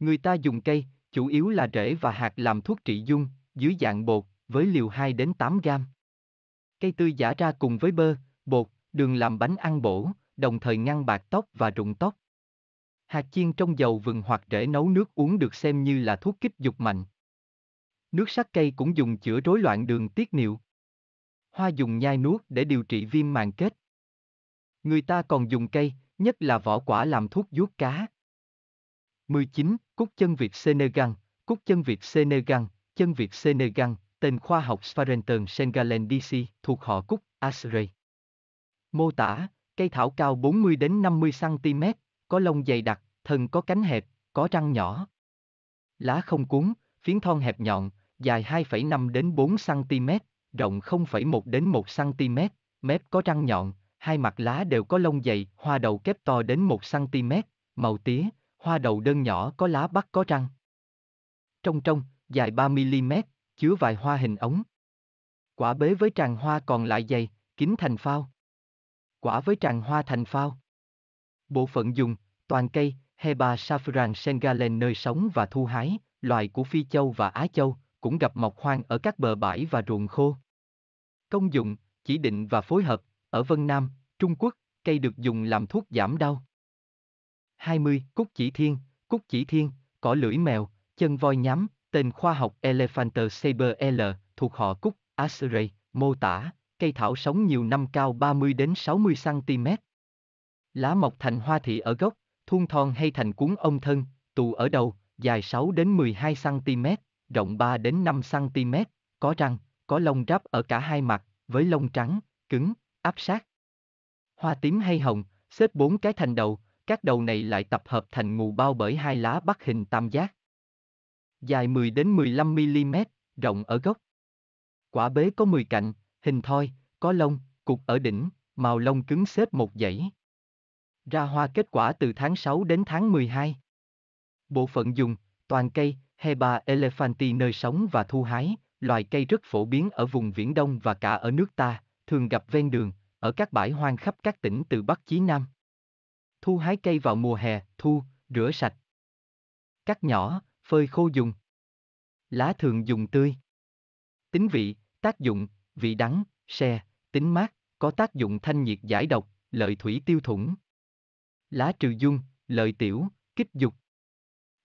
Người ta dùng cây, chủ yếu là rễ và hạt làm thuốc trị dung, dưới dạng bột, với liều 2 đến 8 gram. Cây tươi giả ra cùng với bơ, bột, đường làm bánh ăn bổ, đồng thời ngăn bạc tóc và rụng tóc. Hạt chiên trong dầu vừng hoặc rễ nấu nước uống được xem như là thuốc kích dục mạnh. Nước sắc cây cũng dùng chữa rối loạn đường tiết niệu. Hoa dùng nhai nuốt để điều trị viêm màng kết. Người ta còn dùng cây, nhất là vỏ quả làm thuốc vuốt cá. 19. Cúc chân vịt Senegal Cúc chân vịt Senegal, chân vịt Senegal, tên khoa học Spharenton sengalendici, thuộc họ Cúc, Asrei. Mô tả, cây thảo cao 40 đến 50 cm, có lông dày đặc, thân có cánh hẹp, có răng nhỏ. Lá không cuốn, phiến thon hẹp nhọn, dài 2,5 đến 4 cm, rộng 0,1 đến 1 cm, mép có răng nhọn, hai mặt lá đều có lông dày, hoa đầu kép to đến 1 cm, màu tía, hoa đầu đơn nhỏ có lá bắc có răng. Trong trong, dài 3mm, chứa vài hoa hình ống. Quả bế với tràng hoa còn lại dày, kín thành phao. Quả với tràng hoa thành phao. Bộ phận dùng, toàn cây, Heba saffron sengalen nơi sống và thu hái, loài của Phi Châu và Á Châu, cũng gặp mọc hoang ở các bờ bãi và ruộng khô. Công dụng, chỉ định và phối hợp, ở Vân Nam, Trung Quốc, cây được dùng làm thuốc giảm đau. 20. Cúc chỉ thiên, cúc chỉ thiên, cỏ lưỡi mèo, chân voi nhám, tên khoa học Elephanter saber L, thuộc họ cúc, Asrei, mô tả, cây thảo sống nhiều năm cao 30 đến 60 cm. Lá mọc thành hoa thị ở gốc, thun thon hay thành cuốn ông thân, tù ở đầu, dài 6 đến 12 cm, rộng 3 đến 5 cm, có răng, có lông ráp ở cả hai mặt, với lông trắng, cứng, áp sát. Hoa tím hay hồng, xếp bốn cái thành đầu, các đầu này lại tập hợp thành mù bao bởi hai lá bắt hình tam giác. Dài 10 đến 15 mm, rộng ở gốc. Quả bế có 10 cạnh, hình thoi, có lông, cục ở đỉnh, màu lông cứng xếp một dãy. Ra hoa kết quả từ tháng 6 đến tháng 12. Bộ phận dùng, toàn cây, Heba elephanti nơi sống và thu hái, loài cây rất phổ biến ở vùng Viễn Đông và cả ở nước ta, thường gặp ven đường, ở các bãi hoang khắp các tỉnh từ Bắc chí Nam. Thu hái cây vào mùa hè, thu, rửa sạch. Cắt nhỏ, phơi khô dùng. Lá thường dùng tươi. Tính vị, tác dụng, vị đắng, xe, tính mát, có tác dụng thanh nhiệt giải độc, lợi thủy tiêu thủng. Lá trừ dung, lợi tiểu, kích dục.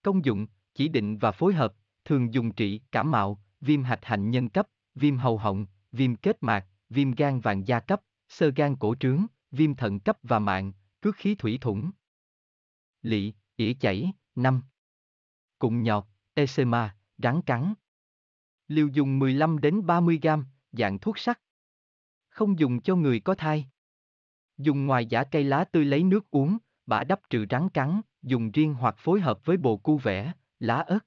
Công dụng, chỉ định và phối hợp, thường dùng trị cảm mạo, viêm hạch hạnh nhân cấp, viêm hầu họng, viêm kết mạc, viêm gan vàng da cấp, sơ gan cổ trướng, viêm thận cấp và mạng, cước khí thủy thủng. Lị, ỉ chảy, năm, Cụm nhọt, eczema, rắn cắn. Liều dùng 15 đến 30 gram, dạng thuốc sắc. Không dùng cho người có thai. Dùng ngoài giả cây lá tươi lấy nước uống, bả đắp trừ rắn cắn, dùng riêng hoặc phối hợp với bồ cu vẽ. Lá ớt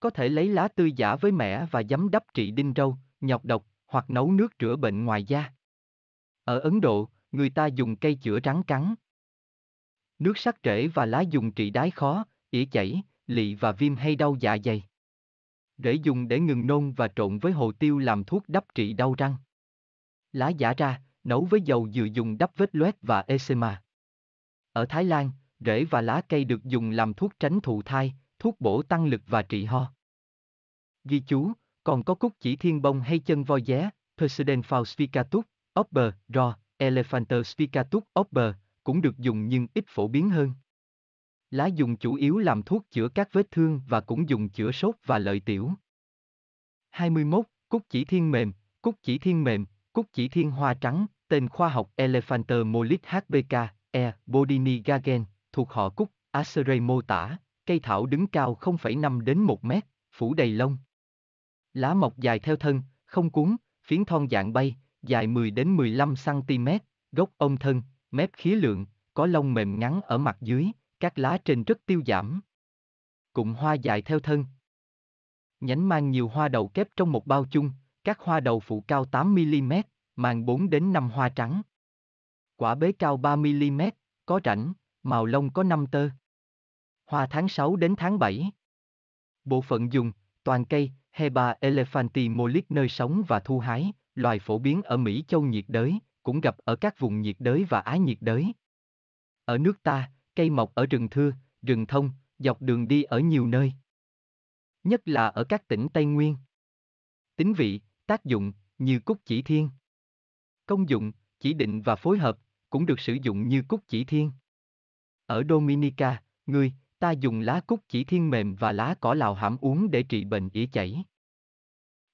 Có thể lấy lá tươi giả với mẻ và giấm đắp trị đinh râu, nhọc độc, hoặc nấu nước rửa bệnh ngoài da. Ở Ấn Độ, người ta dùng cây chữa rắn cắn. Nước sắc rễ và lá dùng trị đái khó, ỉ chảy, lị và viêm hay đau dạ dày. Rễ dùng để ngừng nôn và trộn với hồ tiêu làm thuốc đắp trị đau răng. Lá giả ra, nấu với dầu dừa dùng đắp vết loét và eczema. Ở Thái Lan, rễ và lá cây được dùng làm thuốc tránh thụ thai, thuốc bổ tăng lực và trị ho. Ghi chú, còn có cúc chỉ thiên bông hay chân voi giá, Persiden fausticatus, Opper, Ro, Elephanter spicatus Opper, cũng được dùng nhưng ít phổ biến hơn. Lá dùng chủ yếu làm thuốc chữa các vết thương và cũng dùng chữa sốt và lợi tiểu. 21. Cúc chỉ thiên mềm, cúc chỉ thiên mềm, cúc chỉ thiên hoa trắng, tên khoa học Elephanter mollis hbk, E. Bodini gagen, thuộc họ cúc, Acerey mô tả, cây thảo đứng cao 0,5 đến 1 mét, phủ đầy lông. Lá mọc dài theo thân, không cuốn, phiến thon dạng bay, dài 10 đến 15 cm, gốc ôm thân, mép khí lượng, có lông mềm ngắn ở mặt dưới, các lá trên rất tiêu giảm. Cụm hoa dài theo thân. Nhánh mang nhiều hoa đầu kép trong một bao chung, các hoa đầu phụ cao 8mm, mang 4 đến 5 hoa trắng. Quả bế cao 3mm, có rãnh, màu lông có 5 tơ hoa tháng 6 đến tháng 7. Bộ phận dùng, toàn cây, Heba elephanti molix nơi sống và thu hái, loài phổ biến ở Mỹ châu nhiệt đới, cũng gặp ở các vùng nhiệt đới và Á nhiệt đới. Ở nước ta, cây mọc ở rừng thưa, rừng thông, dọc đường đi ở nhiều nơi. Nhất là ở các tỉnh Tây Nguyên. Tính vị, tác dụng, như cúc chỉ thiên. Công dụng, chỉ định và phối hợp, cũng được sử dụng như cúc chỉ thiên. Ở Dominica, người, ta dùng lá cúc chỉ thiên mềm và lá cỏ lào hãm uống để trị bệnh ỉa chảy.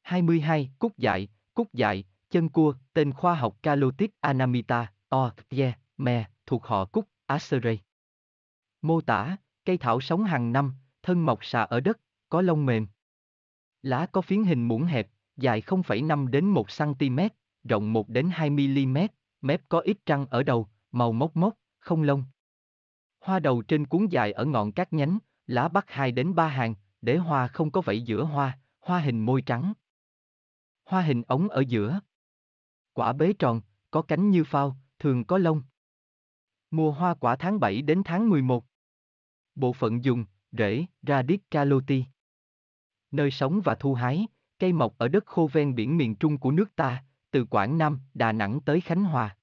22. Cúc dại, cúc dại, chân cua, tên khoa học Calotis anamita, o, ye, me, thuộc họ cúc, Asere. Mô tả, cây thảo sống hàng năm, thân mọc xà ở đất, có lông mềm. Lá có phiến hình muỗng hẹp, dài 0,5 đến 1 cm, rộng 1 đến 2 mm, mép có ít trăng ở đầu, màu mốc mốc, không lông. Hoa đầu trên cuốn dài ở ngọn các nhánh, lá bắt hai đến ba hàng, để hoa không có vẫy giữa hoa, hoa hình môi trắng. Hoa hình ống ở giữa. Quả bế tròn, có cánh như phao, thường có lông. Mùa hoa quả tháng 7 đến tháng 11. Bộ phận dùng, rễ, radic, radicaloti. Nơi sống và thu hái, cây mọc ở đất khô ven biển miền Trung của nước ta, từ Quảng Nam, Đà Nẵng tới Khánh Hòa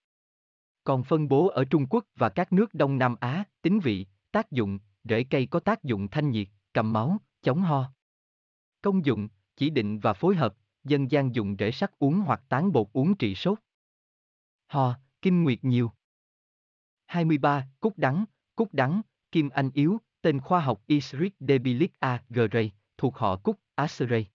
còn phân bố ở Trung Quốc và các nước Đông Nam Á, tính vị, tác dụng, rễ cây có tác dụng thanh nhiệt, cầm máu, chống ho. Công dụng, chỉ định và phối hợp, dân gian dùng rễ sắc uống hoặc tán bột uống trị sốt. Ho, kinh nguyệt nhiều. 23. Cúc đắng, cúc đắng, kim anh yếu, tên khoa học Isris debilis agray, thuộc họ cúc Acerey.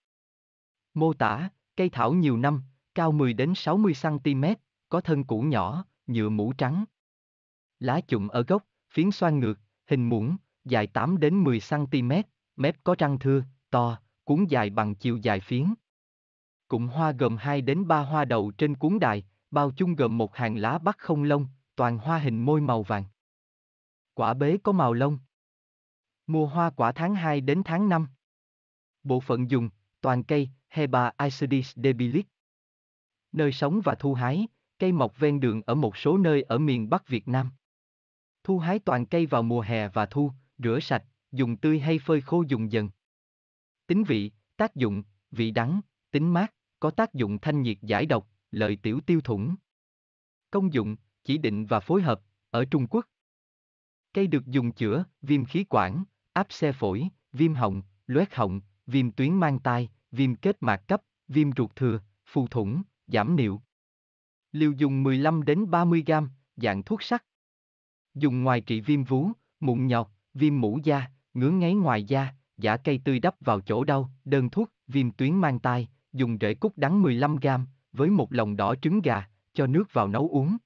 Mô tả, cây thảo nhiều năm, cao 10 đến 60 cm, có thân củ nhỏ, nhựa mũ trắng. Lá chùm ở gốc, phiến xoan ngược, hình muỗng, dài 8 đến 10 cm, mép có răng thưa, to, cuốn dài bằng chiều dài phiến. Cụm hoa gồm 2 đến 3 hoa đậu trên cuốn đài, bao chung gồm một hàng lá bắc không lông, toàn hoa hình môi màu vàng. Quả bế có màu lông. Mùa hoa quả tháng 2 đến tháng 5. Bộ phận dùng, toàn cây, Heba acidis debilis. Nơi sống và thu hái, cây mọc ven đường ở một số nơi ở miền Bắc Việt Nam. Thu hái toàn cây vào mùa hè và thu, rửa sạch, dùng tươi hay phơi khô dùng dần. Tính vị, tác dụng, vị đắng, tính mát, có tác dụng thanh nhiệt giải độc, lợi tiểu tiêu thủng. Công dụng, chỉ định và phối hợp, ở Trung Quốc. Cây được dùng chữa, viêm khí quản, áp xe phổi, viêm họng, loét họng, viêm tuyến mang tai, viêm kết mạc cấp, viêm ruột thừa, phù thủng, giảm niệu. Liều dùng 15 đến 30 gram, dạng thuốc sắc. Dùng ngoài trị viêm vú, mụn nhọt, viêm mũ da, ngứa ngáy ngoài da, giả cây tươi đắp vào chỗ đau, đơn thuốc, viêm tuyến mang tai, dùng rễ cúc đắng 15 gram, với một lòng đỏ trứng gà, cho nước vào nấu uống.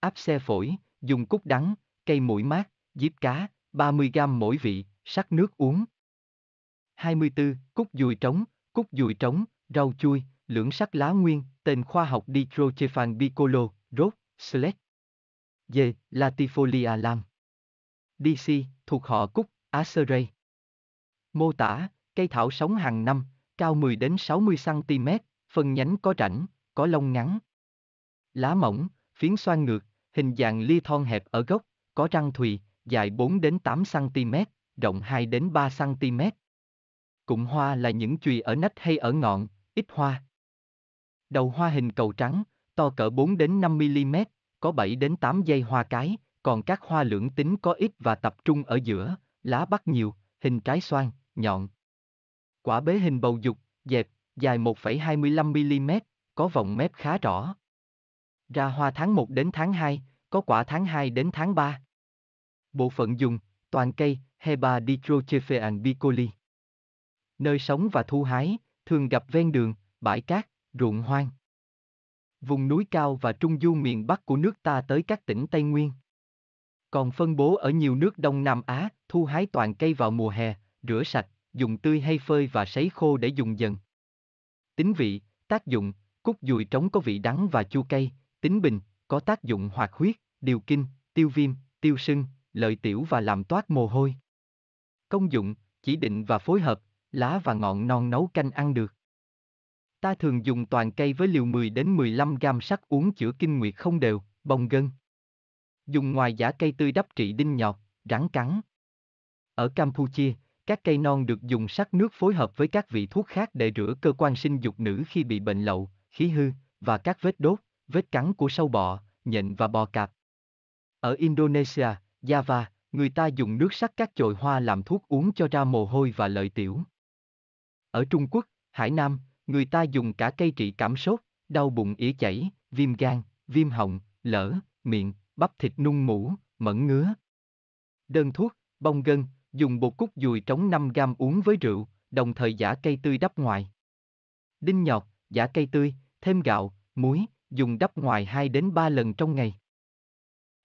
Áp xe phổi, dùng cúc đắng, cây mũi mát, diếp cá, 30 gram mỗi vị, sắc nước uống. 24. Cúc dùi trống, cúc dùi trống, rau chui, lưỡng sắc lá nguyên, tên khoa học Ditrochefan bicolo, rốt, sled. D. Latifolia lam. DC, thuộc họ cúc, Acerey. Mô tả, cây thảo sống hàng năm, cao 10 đến 60 cm, phần nhánh có rãnh, có lông ngắn. Lá mỏng, phiến xoan ngược, hình dạng lia thon hẹp ở gốc, có răng thùy, dài 4 đến 8 cm, rộng 2 đến 3 cm. Cụm hoa là những chùy ở nách hay ở ngọn, ít hoa đầu hoa hình cầu trắng, to cỡ 4 đến 5 mm, có 7 đến 8 dây hoa cái, còn các hoa lưỡng tính có ít và tập trung ở giữa, lá bắt nhiều, hình trái xoan, nhọn. Quả bế hình bầu dục, dẹp, dài 1,25 mm, có vòng mép khá rõ. Ra hoa tháng 1 đến tháng 2, có quả tháng 2 đến tháng 3. Bộ phận dùng, toàn cây, Heba ditrochephean bicoli. Nơi sống và thu hái, thường gặp ven đường, bãi cát, ruộng hoang. Vùng núi cao và trung du miền Bắc của nước ta tới các tỉnh Tây Nguyên. Còn phân bố ở nhiều nước Đông Nam Á, thu hái toàn cây vào mùa hè, rửa sạch, dùng tươi hay phơi và sấy khô để dùng dần. Tính vị, tác dụng, cúc dùi trống có vị đắng và chua cây, tính bình, có tác dụng hoạt huyết, điều kinh, tiêu viêm, tiêu sưng, lợi tiểu và làm toát mồ hôi. Công dụng, chỉ định và phối hợp, lá và ngọn non nấu canh ăn được. Ta thường dùng toàn cây với liều 10 đến 15 gam sắc uống chữa kinh nguyệt không đều, bong gân. Dùng ngoài giả cây tươi đắp trị đinh nhọt, rắn cắn. Ở Campuchia, các cây non được dùng sắc nước phối hợp với các vị thuốc khác để rửa cơ quan sinh dục nữ khi bị bệnh lậu, khí hư, và các vết đốt, vết cắn của sâu bọ, nhện và bò cạp. Ở Indonesia, Java, người ta dùng nước sắc các chồi hoa làm thuốc uống cho ra mồ hôi và lợi tiểu. Ở Trung Quốc, Hải Nam, người ta dùng cả cây trị cảm sốt, đau bụng ỉa chảy, viêm gan, viêm họng, lở, miệng, bắp thịt nung mũ, mẫn ngứa. Đơn thuốc, bông gân, dùng bột cúc dùi trống 5 gam uống với rượu, đồng thời giả cây tươi đắp ngoài. Đinh nhọt, giả cây tươi, thêm gạo, muối, dùng đắp ngoài 2 đến 3 lần trong ngày.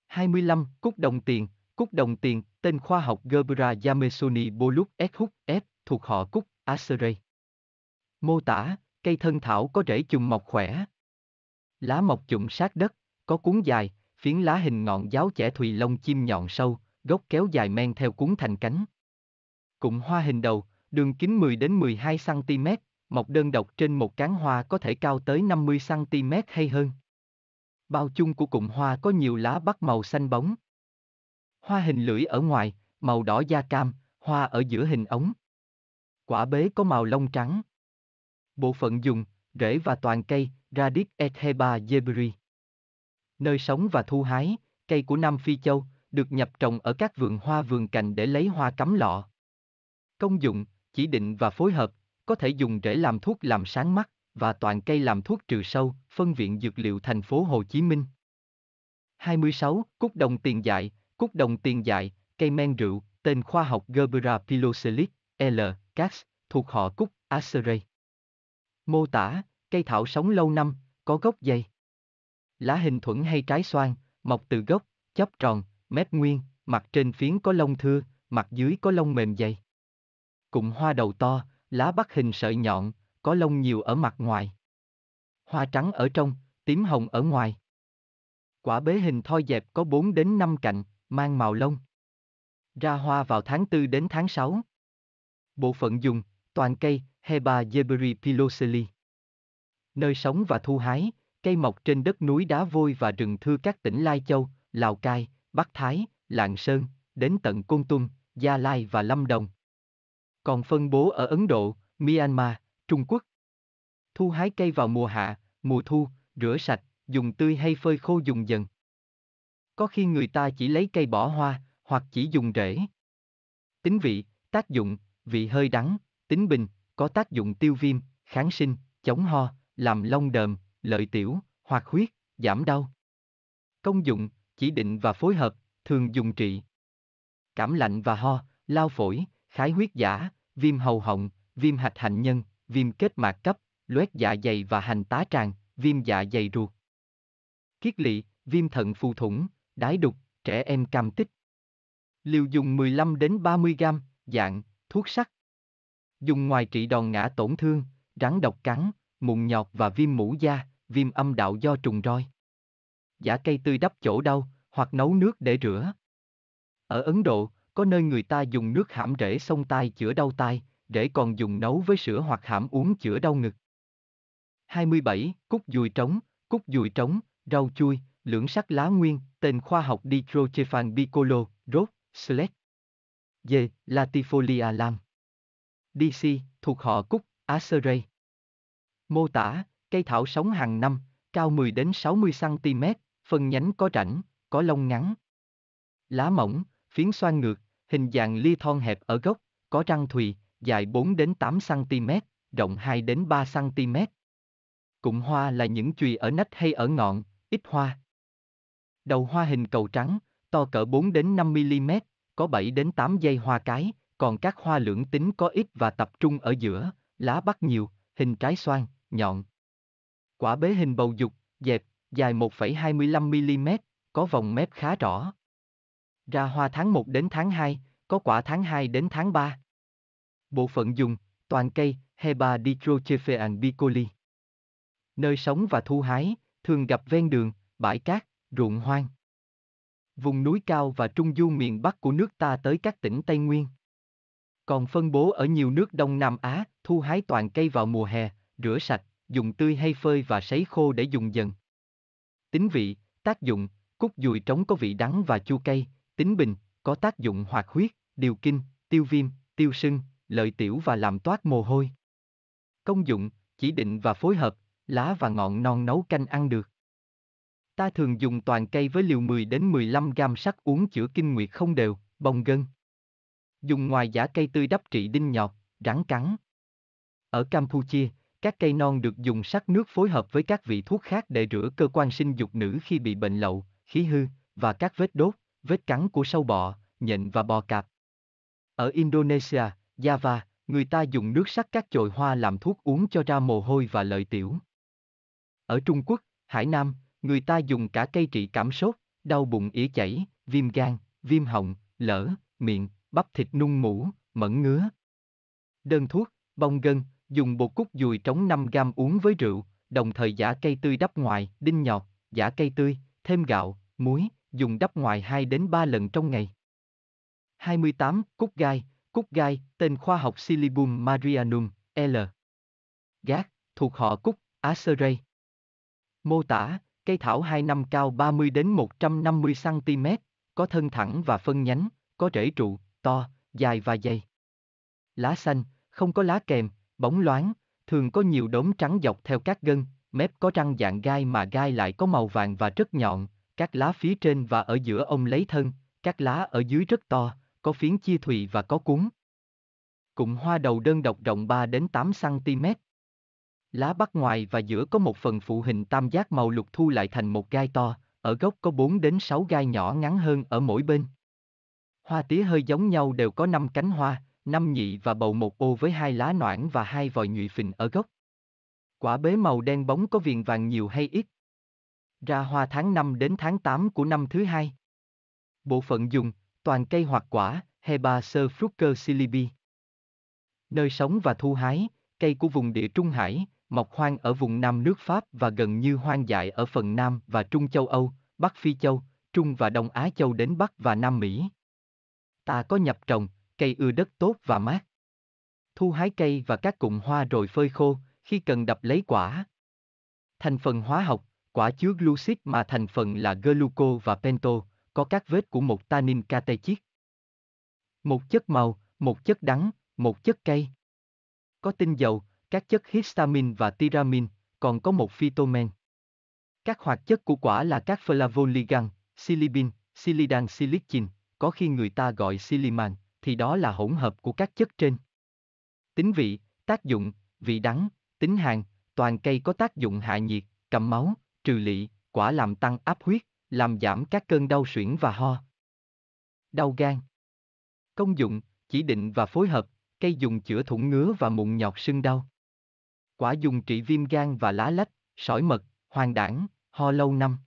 25. Cúc đồng tiền Cúc đồng tiền, tên khoa học Gerbera Yamesoni bolus s thuộc họ cúc Acerey. Mô tả, cây thân thảo có rễ chùm mọc khỏe. Lá mọc chụm sát đất, có cuốn dài, phiến lá hình ngọn giáo trẻ thùy lông chim nhọn sâu, gốc kéo dài men theo cuốn thành cánh. Cụm hoa hình đầu, đường kính 10 đến 12 cm, mọc đơn độc trên một cán hoa có thể cao tới 50 cm hay hơn. Bao chung của cụm hoa có nhiều lá bắt màu xanh bóng. Hoa hình lưỡi ở ngoài, màu đỏ da cam, hoa ở giữa hình ống. Quả bế có màu lông trắng. Bộ phận dùng, rễ và toàn cây, Radix etheba zebri. Nơi sống và thu hái, cây của Nam Phi Châu, được nhập trồng ở các vườn hoa vườn cành để lấy hoa cắm lọ. Công dụng, chỉ định và phối hợp, có thể dùng rễ làm thuốc làm sáng mắt và toàn cây làm thuốc trừ sâu, phân viện dược liệu thành phố Hồ Chí Minh. 26. Cúc đồng tiền dại, cúc đồng tiền dại, cây men rượu, tên khoa học Gerbera pilocelis, L. Cax, thuộc họ cúc Acerae. Mô tả, cây thảo sống lâu năm, có gốc dày. Lá hình thuẫn hay trái xoan, mọc từ gốc, chóp tròn, mép nguyên, mặt trên phiến có lông thưa, mặt dưới có lông mềm dày. Cụm hoa đầu to, lá bắt hình sợi nhọn, có lông nhiều ở mặt ngoài. Hoa trắng ở trong, tím hồng ở ngoài. Quả bế hình thoi dẹp có 4 đến 5 cạnh, mang màu lông. Ra hoa vào tháng 4 đến tháng 6. Bộ phận dùng, toàn cây Heba jeberi piloseli. Nơi sống và thu hái, cây mọc trên đất núi đá vôi và rừng thưa các tỉnh Lai Châu, Lào Cai, Bắc Thái, Lạng Sơn, đến tận Côn Tum, Gia Lai và Lâm Đồng. Còn phân bố ở Ấn Độ, Myanmar, Trung Quốc. Thu hái cây vào mùa hạ, mùa thu, rửa sạch, dùng tươi hay phơi khô dùng dần. Có khi người ta chỉ lấy cây bỏ hoa, hoặc chỉ dùng rễ. Tính vị, tác dụng, vị hơi đắng, tính bình, có tác dụng tiêu viêm, kháng sinh, chống ho, làm lông đờm, lợi tiểu, hoạt huyết, giảm đau. Công dụng, chỉ định và phối hợp, thường dùng trị. Cảm lạnh và ho, lao phổi, khái huyết giả, viêm hầu họng, viêm hạch hạnh nhân, viêm kết mạc cấp, loét dạ dày và hành tá tràng, viêm dạ dày ruột. Kiết lỵ, viêm thận phù thủng, đái đục, trẻ em cam tích. Liều dùng 15 đến 30 gram, dạng, thuốc sắc dùng ngoài trị đòn ngã tổn thương, rắn độc cắn, mụn nhọt và viêm mũ da, viêm âm đạo do trùng roi. Giả cây tươi đắp chỗ đau, hoặc nấu nước để rửa. Ở Ấn Độ, có nơi người ta dùng nước hãm rễ sông tai chữa đau tai, rễ còn dùng nấu với sữa hoặc hãm uống chữa đau ngực. 27. Cúc dùi trống, cúc dùi trống, rau chui, lưỡng sắc lá nguyên, tên khoa học Ditrochephan bicolo, rốt, sled. D. Latifolia lam. DC, thuộc họ Cúc, Acerey. Mô tả, cây thảo sống hàng năm, cao 10 đến 60 cm, phần nhánh có rãnh, có lông ngắn. Lá mỏng, phiến xoan ngược, hình dạng ly thon hẹp ở gốc, có răng thùy, dài 4 đến 8 cm, rộng 2 đến 3 cm. Cụm hoa là những chùy ở nách hay ở ngọn, ít hoa. Đầu hoa hình cầu trắng, to cỡ 4 đến 5 mm, có 7 đến 8 dây hoa cái, còn các hoa lưỡng tính có ít và tập trung ở giữa, lá bắt nhiều, hình trái xoan, nhọn. Quả bế hình bầu dục, dẹp, dài 1,25mm, có vòng mép khá rõ. Ra hoa tháng 1 đến tháng 2, có quả tháng 2 đến tháng 3. Bộ phận dùng, toàn cây, Heba ditrochephean bicoli. Nơi sống và thu hái, thường gặp ven đường, bãi cát, ruộng hoang. Vùng núi cao và trung du miền Bắc của nước ta tới các tỉnh Tây Nguyên còn phân bố ở nhiều nước Đông Nam Á, thu hái toàn cây vào mùa hè, rửa sạch, dùng tươi hay phơi và sấy khô để dùng dần. Tính vị, tác dụng, cúc dùi trống có vị đắng và chua cây, tính bình, có tác dụng hoạt huyết, điều kinh, tiêu viêm, tiêu sưng, lợi tiểu và làm toát mồ hôi. Công dụng, chỉ định và phối hợp, lá và ngọn non nấu canh ăn được. Ta thường dùng toàn cây với liều 10 đến 15 gam sắc uống chữa kinh nguyệt không đều, bong gân dùng ngoài giả cây tươi đắp trị đinh nhọt, rắn cắn. Ở Campuchia, các cây non được dùng sắc nước phối hợp với các vị thuốc khác để rửa cơ quan sinh dục nữ khi bị bệnh lậu, khí hư, và các vết đốt, vết cắn của sâu bọ, nhện và bò cạp. Ở Indonesia, Java, người ta dùng nước sắc các chồi hoa làm thuốc uống cho ra mồ hôi và lợi tiểu. Ở Trung Quốc, Hải Nam, người ta dùng cả cây trị cảm sốt, đau bụng ỉ chảy, viêm gan, viêm họng, lở, miệng, bắp thịt nung mũ, mẫn ngứa. Đơn thuốc, bông gân, dùng bột cúc dùi trống 5 gam uống với rượu, đồng thời giả cây tươi đắp ngoài, đinh nhọt, giả cây tươi, thêm gạo, muối, dùng đắp ngoài 2 đến 3 lần trong ngày. 28. Cúc gai, cúc gai, tên khoa học Silibum marianum, L. Gác, thuộc họ cúc, Acerae. Mô tả, cây thảo 2 năm cao 30 đến 150 cm, có thân thẳng và phân nhánh, có rễ trụ, to, dài và dày. Lá xanh, không có lá kèm, bóng loáng, thường có nhiều đốm trắng dọc theo các gân, mép có răng dạng gai mà gai lại có màu vàng và rất nhọn, các lá phía trên và ở giữa ông lấy thân, các lá ở dưới rất to, có phiến chia thùy và có cuốn. Cụm hoa đầu đơn độc rộng 3 đến 8 cm. Lá bắc ngoài và giữa có một phần phụ hình tam giác màu lục thu lại thành một gai to, ở gốc có 4 đến 6 gai nhỏ ngắn hơn ở mỗi bên. Hoa tía hơi giống nhau đều có năm cánh hoa, năm nhị và bầu một ô với hai lá noãn và hai vòi nhụy phình ở gốc. Quả bế màu đen bóng có viền vàng nhiều hay ít. Ra hoa tháng 5 đến tháng 8 của năm thứ hai. Bộ phận dùng, toàn cây hoặc quả, Heba sơ frucker silibi. Nơi sống và thu hái, cây của vùng địa Trung Hải, mọc hoang ở vùng nam nước Pháp và gần như hoang dại ở phần Nam và Trung châu Âu, Bắc Phi châu, Trung và Đông Á châu đến Bắc và Nam Mỹ. Ta có nhập trồng, cây ưa đất tốt và mát. Thu hái cây và các cụm hoa rồi phơi khô, khi cần đập lấy quả. Thành phần hóa học, quả chứa glucid mà thành phần là gluco và pento, có các vết của một tannin catechic, Một chất màu, một chất đắng, một chất cay. Có tinh dầu, các chất histamine và tyramine, còn có một phytomen. Các hoạt chất của quả là các flavoligand, silibin, silidan silicin, có khi người ta gọi Siliman, thì đó là hỗn hợp của các chất trên. Tính vị, tác dụng, vị đắng, tính hàn, toàn cây có tác dụng hạ nhiệt, cầm máu, trừ lị, quả làm tăng áp huyết, làm giảm các cơn đau suyễn và ho. Đau gan. Công dụng, chỉ định và phối hợp, cây dùng chữa thủng ngứa và mụn nhọt sưng đau. Quả dùng trị viêm gan và lá lách, sỏi mật, hoàng đảng, ho lâu năm.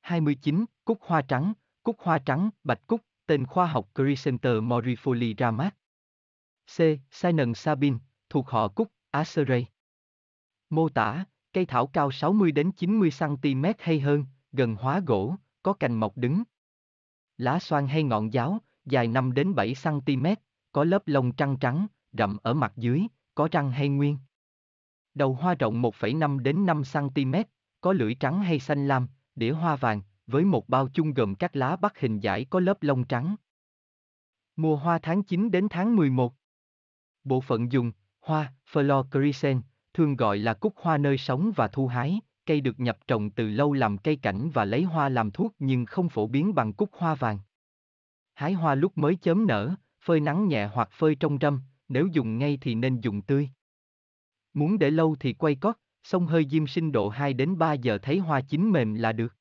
29. Cúc hoa trắng, Cúc hoa trắng, bạch cúc, tên khoa học Chrysanthemum morifoli ramat. C. Sinan sabin, thuộc họ cúc, Asteraceae. Mô tả, cây thảo cao 60 đến 90 cm hay hơn, gần hóa gỗ, có cành mọc đứng. Lá xoan hay ngọn giáo, dài 5 đến 7 cm, có lớp lông trắng trắng, rậm ở mặt dưới, có răng hay nguyên. Đầu hoa rộng 1,5 đến 5 cm, có lưỡi trắng hay xanh lam, đĩa hoa vàng, với một bao chung gồm các lá bắt hình dải có lớp lông trắng. Mùa hoa tháng 9 đến tháng 11. Bộ phận dùng, hoa, Florcrisen, thường gọi là cúc hoa nơi sống và thu hái, cây được nhập trồng từ lâu làm cây cảnh và lấy hoa làm thuốc nhưng không phổ biến bằng cúc hoa vàng. Hái hoa lúc mới chớm nở, phơi nắng nhẹ hoặc phơi trong râm, nếu dùng ngay thì nên dùng tươi. Muốn để lâu thì quay cót, xông hơi diêm sinh độ 2 đến 3 giờ thấy hoa chín mềm là được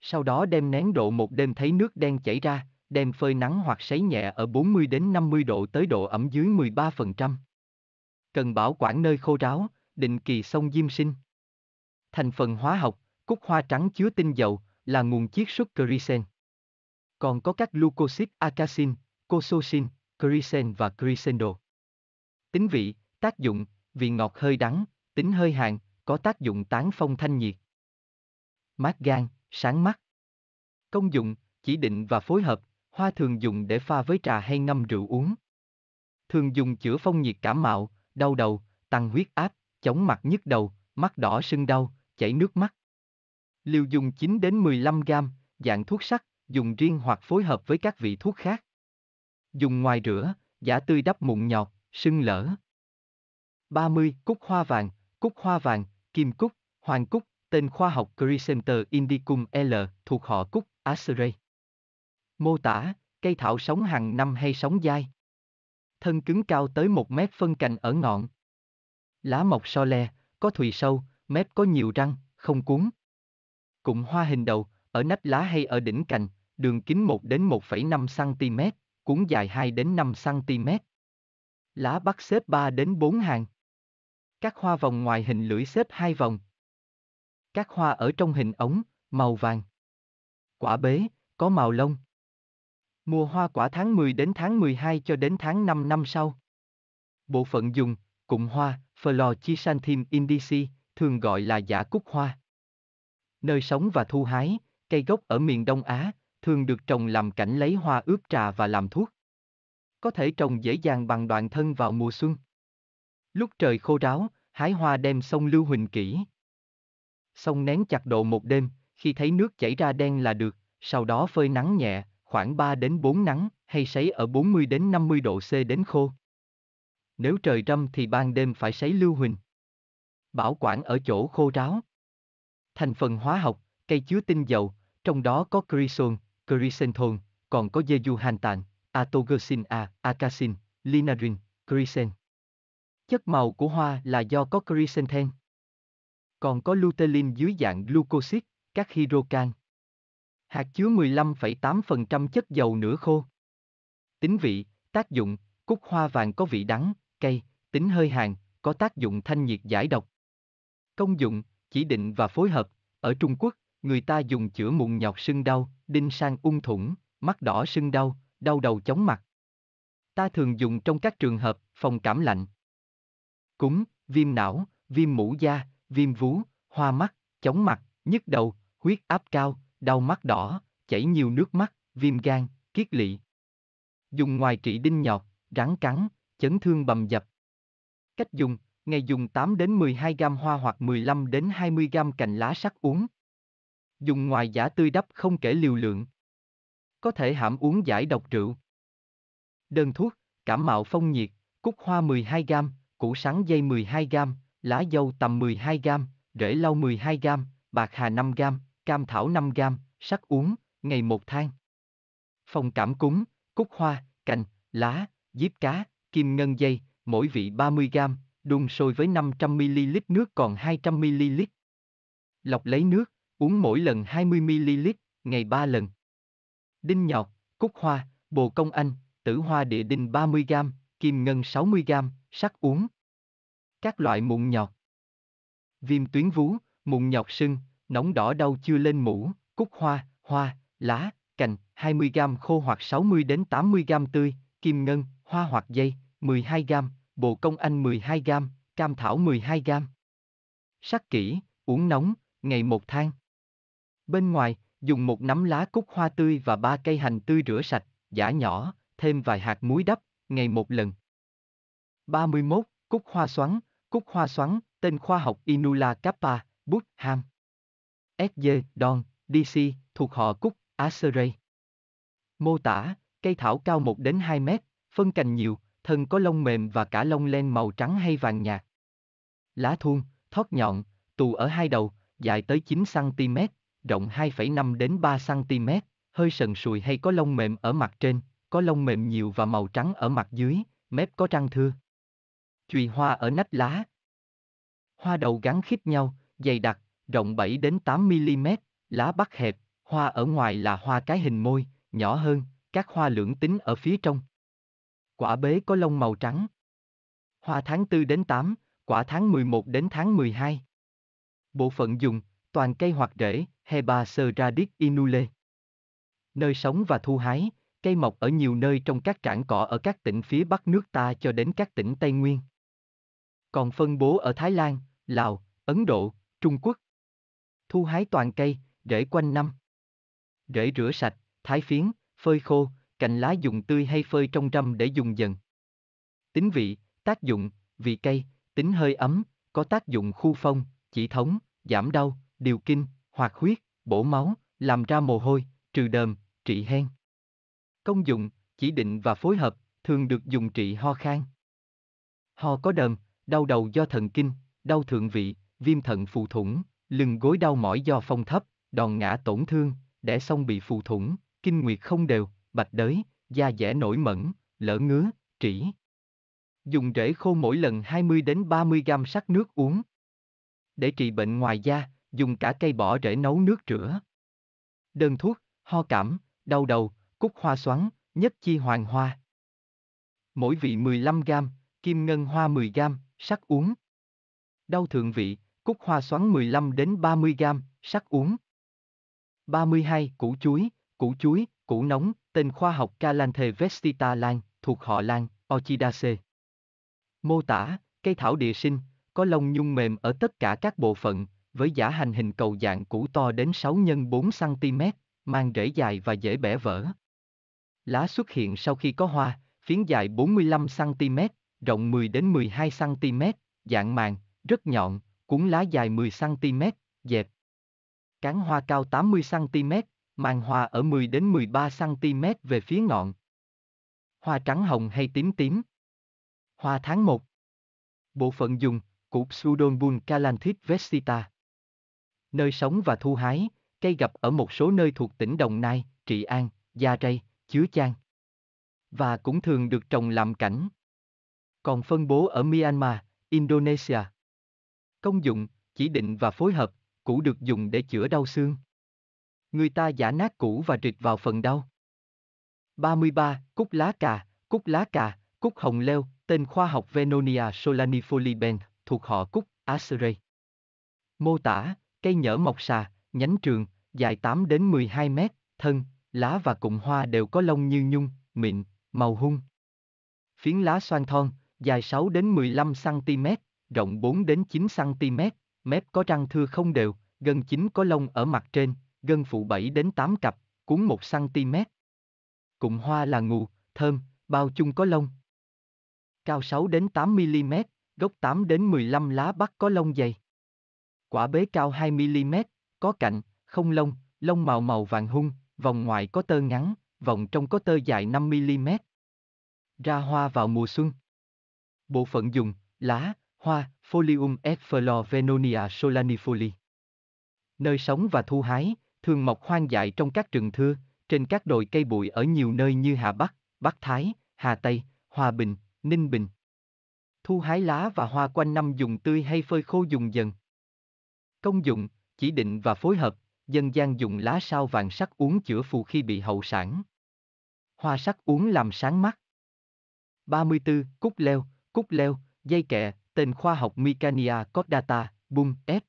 sau đó đem nén độ một đêm thấy nước đen chảy ra, đem phơi nắng hoặc sấy nhẹ ở 40 đến 50 độ tới độ ẩm dưới 13%. Cần bảo quản nơi khô ráo, định kỳ sông diêm sinh. Thành phần hóa học, cúc hoa trắng chứa tinh dầu, là nguồn chiết xuất crisen. Còn có các glucosid acacin, cososin, crisen và crisendo. Tính vị, tác dụng, vị ngọt hơi đắng, tính hơi hàn, có tác dụng tán phong thanh nhiệt. Mát gan, sáng mắt. Công dụng, chỉ định và phối hợp, hoa thường dùng để pha với trà hay ngâm rượu uống. Thường dùng chữa phong nhiệt cảm mạo, đau đầu, tăng huyết áp, chống mặt nhức đầu, mắt đỏ sưng đau, chảy nước mắt. Liều dùng 9 đến 15 gram, dạng thuốc sắc, dùng riêng hoặc phối hợp với các vị thuốc khác. Dùng ngoài rửa, giả tươi đắp mụn nhọt, sưng lở. 30. Cúc hoa vàng, cúc hoa vàng, kim cúc, hoàng cúc, tên khoa học Crescenter indicum L, thuộc họ Cúc, Asteraceae. Mô tả, cây thảo sống hàng năm hay sống dai. Thân cứng cao tới 1 mét phân cành ở ngọn. Lá mọc so le, có thùy sâu, mép có nhiều răng, không cuốn. Cụm hoa hình đầu, ở nách lá hay ở đỉnh cành, đường kính 1 đến 1,5 cm, cuốn dài 2 đến 5 cm. Lá bắt xếp 3 đến 4 hàng. Các hoa vòng ngoài hình lưỡi xếp 2 vòng, các hoa ở trong hình ống, màu vàng. Quả bế, có màu lông. Mùa hoa quả tháng 10 đến tháng 12 cho đến tháng 5 năm sau. Bộ phận dùng, cụm hoa, Phlogisanthine indici, thường gọi là giả cúc hoa. Nơi sống và thu hái, cây gốc ở miền Đông Á, thường được trồng làm cảnh lấy hoa ướp trà và làm thuốc. Có thể trồng dễ dàng bằng đoạn thân vào mùa xuân. Lúc trời khô ráo, hái hoa đem sông Lưu Huỳnh kỹ. Xong nén chặt độ một đêm, khi thấy nước chảy ra đen là được, sau đó phơi nắng nhẹ, khoảng 3 đến 4 nắng, hay sấy ở 40 đến 50 độ C đến khô. Nếu trời râm thì ban đêm phải sấy lưu huỳnh. Bảo quản ở chỗ khô ráo. Thành phần hóa học, cây chứa tinh dầu, trong đó có chrysol, chrysanthon, còn có jejuhantan, atogosin A, acasin, linarin, chrysen. Chất màu của hoa là do có chrysanthemum còn có lutein dưới dạng glucosid, các hydrocan. Hạt chứa 15,8% chất dầu nửa khô. Tính vị, tác dụng, cúc hoa vàng có vị đắng, cay, tính hơi hàn, có tác dụng thanh nhiệt giải độc. Công dụng, chỉ định và phối hợp, ở Trung Quốc, người ta dùng chữa mụn nhọt sưng đau, đinh sang ung thủng, mắt đỏ sưng đau, đau đầu chóng mặt. Ta thường dùng trong các trường hợp phòng cảm lạnh, cúm, viêm não, viêm mũ da, viêm vú, hoa mắt, chóng mặt, nhức đầu, huyết áp cao, đau mắt đỏ, chảy nhiều nước mắt, viêm gan, kiết lỵ. Dùng ngoài trị đinh nhọt, rắn cắn, chấn thương bầm dập. Cách dùng, ngày dùng 8 đến 12 gam hoa hoặc 15 đến 20 gam cành lá sắc uống. Dùng ngoài giả tươi đắp không kể liều lượng. Có thể hãm uống giải độc rượu. Đơn thuốc, cảm mạo phong nhiệt, cúc hoa 12 gam, củ sắn dây 12 gam, lá dâu tầm 12 gram, rễ lau 12 gram, bạc hà 5 gram, cam thảo 5 gram, sắc uống, ngày một thang. Phòng cảm cúm, cúc hoa, cành, lá, diếp cá, kim ngân dây, mỗi vị 30 gram, đun sôi với 500ml nước còn 200ml. Lọc lấy nước, uống mỗi lần 20ml, ngày 3 lần. Đinh nhọt, cúc hoa, bồ công anh, tử hoa địa đinh 30g, kim ngân 60g, sắc uống các loại mụn nhọt. Viêm tuyến vú, mụn nhọt sưng, nóng đỏ đau chưa lên mũ, cúc hoa, hoa, lá, cành, 20g khô hoặc 60 đến 80g tươi, kim ngân, hoa hoặc dây, 12g, bồ công anh 12g, cam thảo 12g. Sắc kỹ, uống nóng, ngày một thang. Bên ngoài, dùng một nắm lá cúc hoa tươi và ba cây hành tươi rửa sạch, giả nhỏ, thêm vài hạt muối đắp, ngày một lần. 31. Cúc hoa xoắn, Cúc hoa xoắn, tên khoa học Inula kappa, Buckham. SG, Don, DC, thuộc họ Cúc, Acerey. Mô tả, cây thảo cao 1 đến 2 mét, phân cành nhiều, thân có lông mềm và cả lông len màu trắng hay vàng nhạt. Lá thuôn, thót nhọn, tù ở hai đầu, dài tới 9cm, rộng 2,5 đến 3cm, hơi sần sùi hay có lông mềm ở mặt trên, có lông mềm nhiều và màu trắng ở mặt dưới, mép có răng thưa chùy hoa ở nách lá. Hoa đầu gắn khít nhau, dày đặc, rộng 7 đến 8 mm, lá bắt hẹp, hoa ở ngoài là hoa cái hình môi, nhỏ hơn, các hoa lưỡng tính ở phía trong. Quả bế có lông màu trắng. Hoa tháng 4 đến 8, quả tháng 11 đến tháng 12. Bộ phận dùng, toàn cây hoặc rễ, Heba serradis inule. Nơi sống và thu hái, cây mọc ở nhiều nơi trong các trảng cỏ ở các tỉnh phía bắc nước ta cho đến các tỉnh Tây Nguyên còn phân bố ở Thái Lan, Lào, Ấn Độ, Trung Quốc. Thu hái toàn cây, rễ quanh năm. Rễ rửa sạch, thái phiến, phơi khô, cành lá dùng tươi hay phơi trong râm để dùng dần. Tính vị, tác dụng, vị cây, tính hơi ấm, có tác dụng khu phong, chỉ thống, giảm đau, điều kinh, hoạt huyết, bổ máu, làm ra mồ hôi, trừ đờm, trị hen. Công dụng, chỉ định và phối hợp, thường được dùng trị ho khan. Ho có đờm, đau đầu do thần kinh, đau thượng vị, viêm thận phù thủng, lưng gối đau mỏi do phong thấp, đòn ngã tổn thương, đẻ xong bị phù thủng, kinh nguyệt không đều, bạch đới, da dẻ nổi mẩn, lỡ ngứa, trĩ. Dùng rễ khô mỗi lần 20 đến 30 gam sắc nước uống. Để trị bệnh ngoài da, dùng cả cây bỏ rễ nấu nước rửa. Đơn thuốc, ho cảm, đau đầu, cúc hoa xoắn, nhất chi hoàng hoa. Mỗi vị 15 gam, kim ngân hoa 10 gam, sắc uống. Đau thượng vị, cúc hoa xoắn 15 đến 30 gram, sắc uống. 32. Củ chuối, củ chuối, củ nóng, tên khoa học Calanthe vestita lan, thuộc họ lan, Orchidaceae. Mô tả, cây thảo địa sinh, có lông nhung mềm ở tất cả các bộ phận, với giả hành hình cầu dạng củ to đến 6 x 4 cm, mang rễ dài và dễ bẻ vỡ. Lá xuất hiện sau khi có hoa, phiến dài 45 cm, rộng 10 đến 12 cm, dạng màng, rất nhọn, cuốn lá dài 10 cm, dẹp. Cán hoa cao 80 cm, màng hoa ở 10 đến 13 cm về phía ngọn. Hoa trắng hồng hay tím tím. Hoa tháng 1. Bộ phận dùng, củ Pseudonbun calanthis vestita. Nơi sống và thu hái, cây gặp ở một số nơi thuộc tỉnh Đồng Nai, Trị An, Gia Rai, Chứa Chang. Và cũng thường được trồng làm cảnh còn phân bố ở Myanmar, Indonesia. Công dụng, chỉ định và phối hợp, củ được dùng để chữa đau xương. Người ta giả nát củ và rịt vào phần đau. 33. Cúc lá cà, cúc lá cà, cúc hồng leo, tên khoa học Venonia solanifolibens, thuộc họ cúc, Acerey. Mô tả, cây nhỡ mọc xà, nhánh trường, dài 8 đến 12 mét, thân, lá và cụm hoa đều có lông như nhung, mịn, màu hung. Phiến lá xoan thon, dài 6 đến 15 cm, rộng 4 đến 9 cm, mép có răng thưa không đều, gân chính có lông ở mặt trên, gân phụ 7 đến 8 cặp, cuốn 1 cm. Cụm hoa là ngù, thơm, bao chung có lông. Cao 6 đến 8 mm, gốc 8 đến 15 lá bắc có lông dày. Quả bế cao 2 mm, có cạnh, không lông, lông màu màu vàng hung, vòng ngoài có tơ ngắn, vòng trong có tơ dài 5 mm. Ra hoa vào mùa xuân. Bộ phận dùng, lá, hoa, Folium efflorvenonia solanifoli. Nơi sống và thu hái, thường mọc hoang dại trong các rừng thưa, trên các đồi cây bụi ở nhiều nơi như Hà Bắc, Bắc Thái, Hà Tây, Hòa Bình, Ninh Bình. Thu hái lá và hoa quanh năm dùng tươi hay phơi khô dùng dần. Công dụng, chỉ định và phối hợp, dân gian dùng lá sao vàng sắc uống chữa phù khi bị hậu sản. Hoa sắc uống làm sáng mắt. 34. Cúc leo, cúc leo, dây kẹ, tên khoa học Micania cordata, bung, F.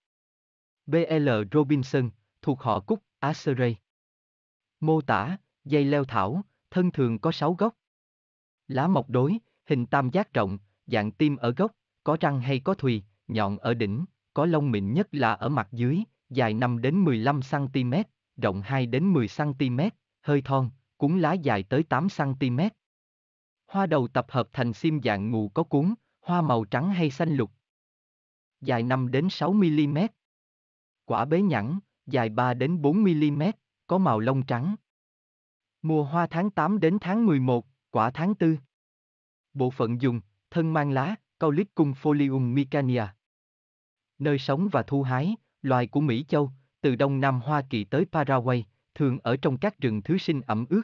B.L. Robinson, thuộc họ cúc, Acerey. Mô tả, dây leo thảo, thân thường có 6 gốc. Lá mọc đối, hình tam giác rộng, dạng tim ở gốc, có răng hay có thùy, nhọn ở đỉnh, có lông mịn nhất là ở mặt dưới, dài 5 đến 15 cm, rộng 2 đến 10 cm, hơi thon, cuốn lá dài tới 8 cm. Hoa đầu tập hợp thành sim dạng mù có cuốn, hoa màu trắng hay xanh lục. Dài 5 đến 6 mm. Quả bế nhẵn, dài 3 đến 4 mm, có màu lông trắng. Mùa hoa tháng 8 đến tháng 11, quả tháng 4. Bộ phận dùng, thân mang lá, lít cung folium micania. Nơi sống và thu hái, loài của Mỹ Châu, từ Đông Nam Hoa Kỳ tới Paraguay, thường ở trong các rừng thứ sinh ẩm ướt.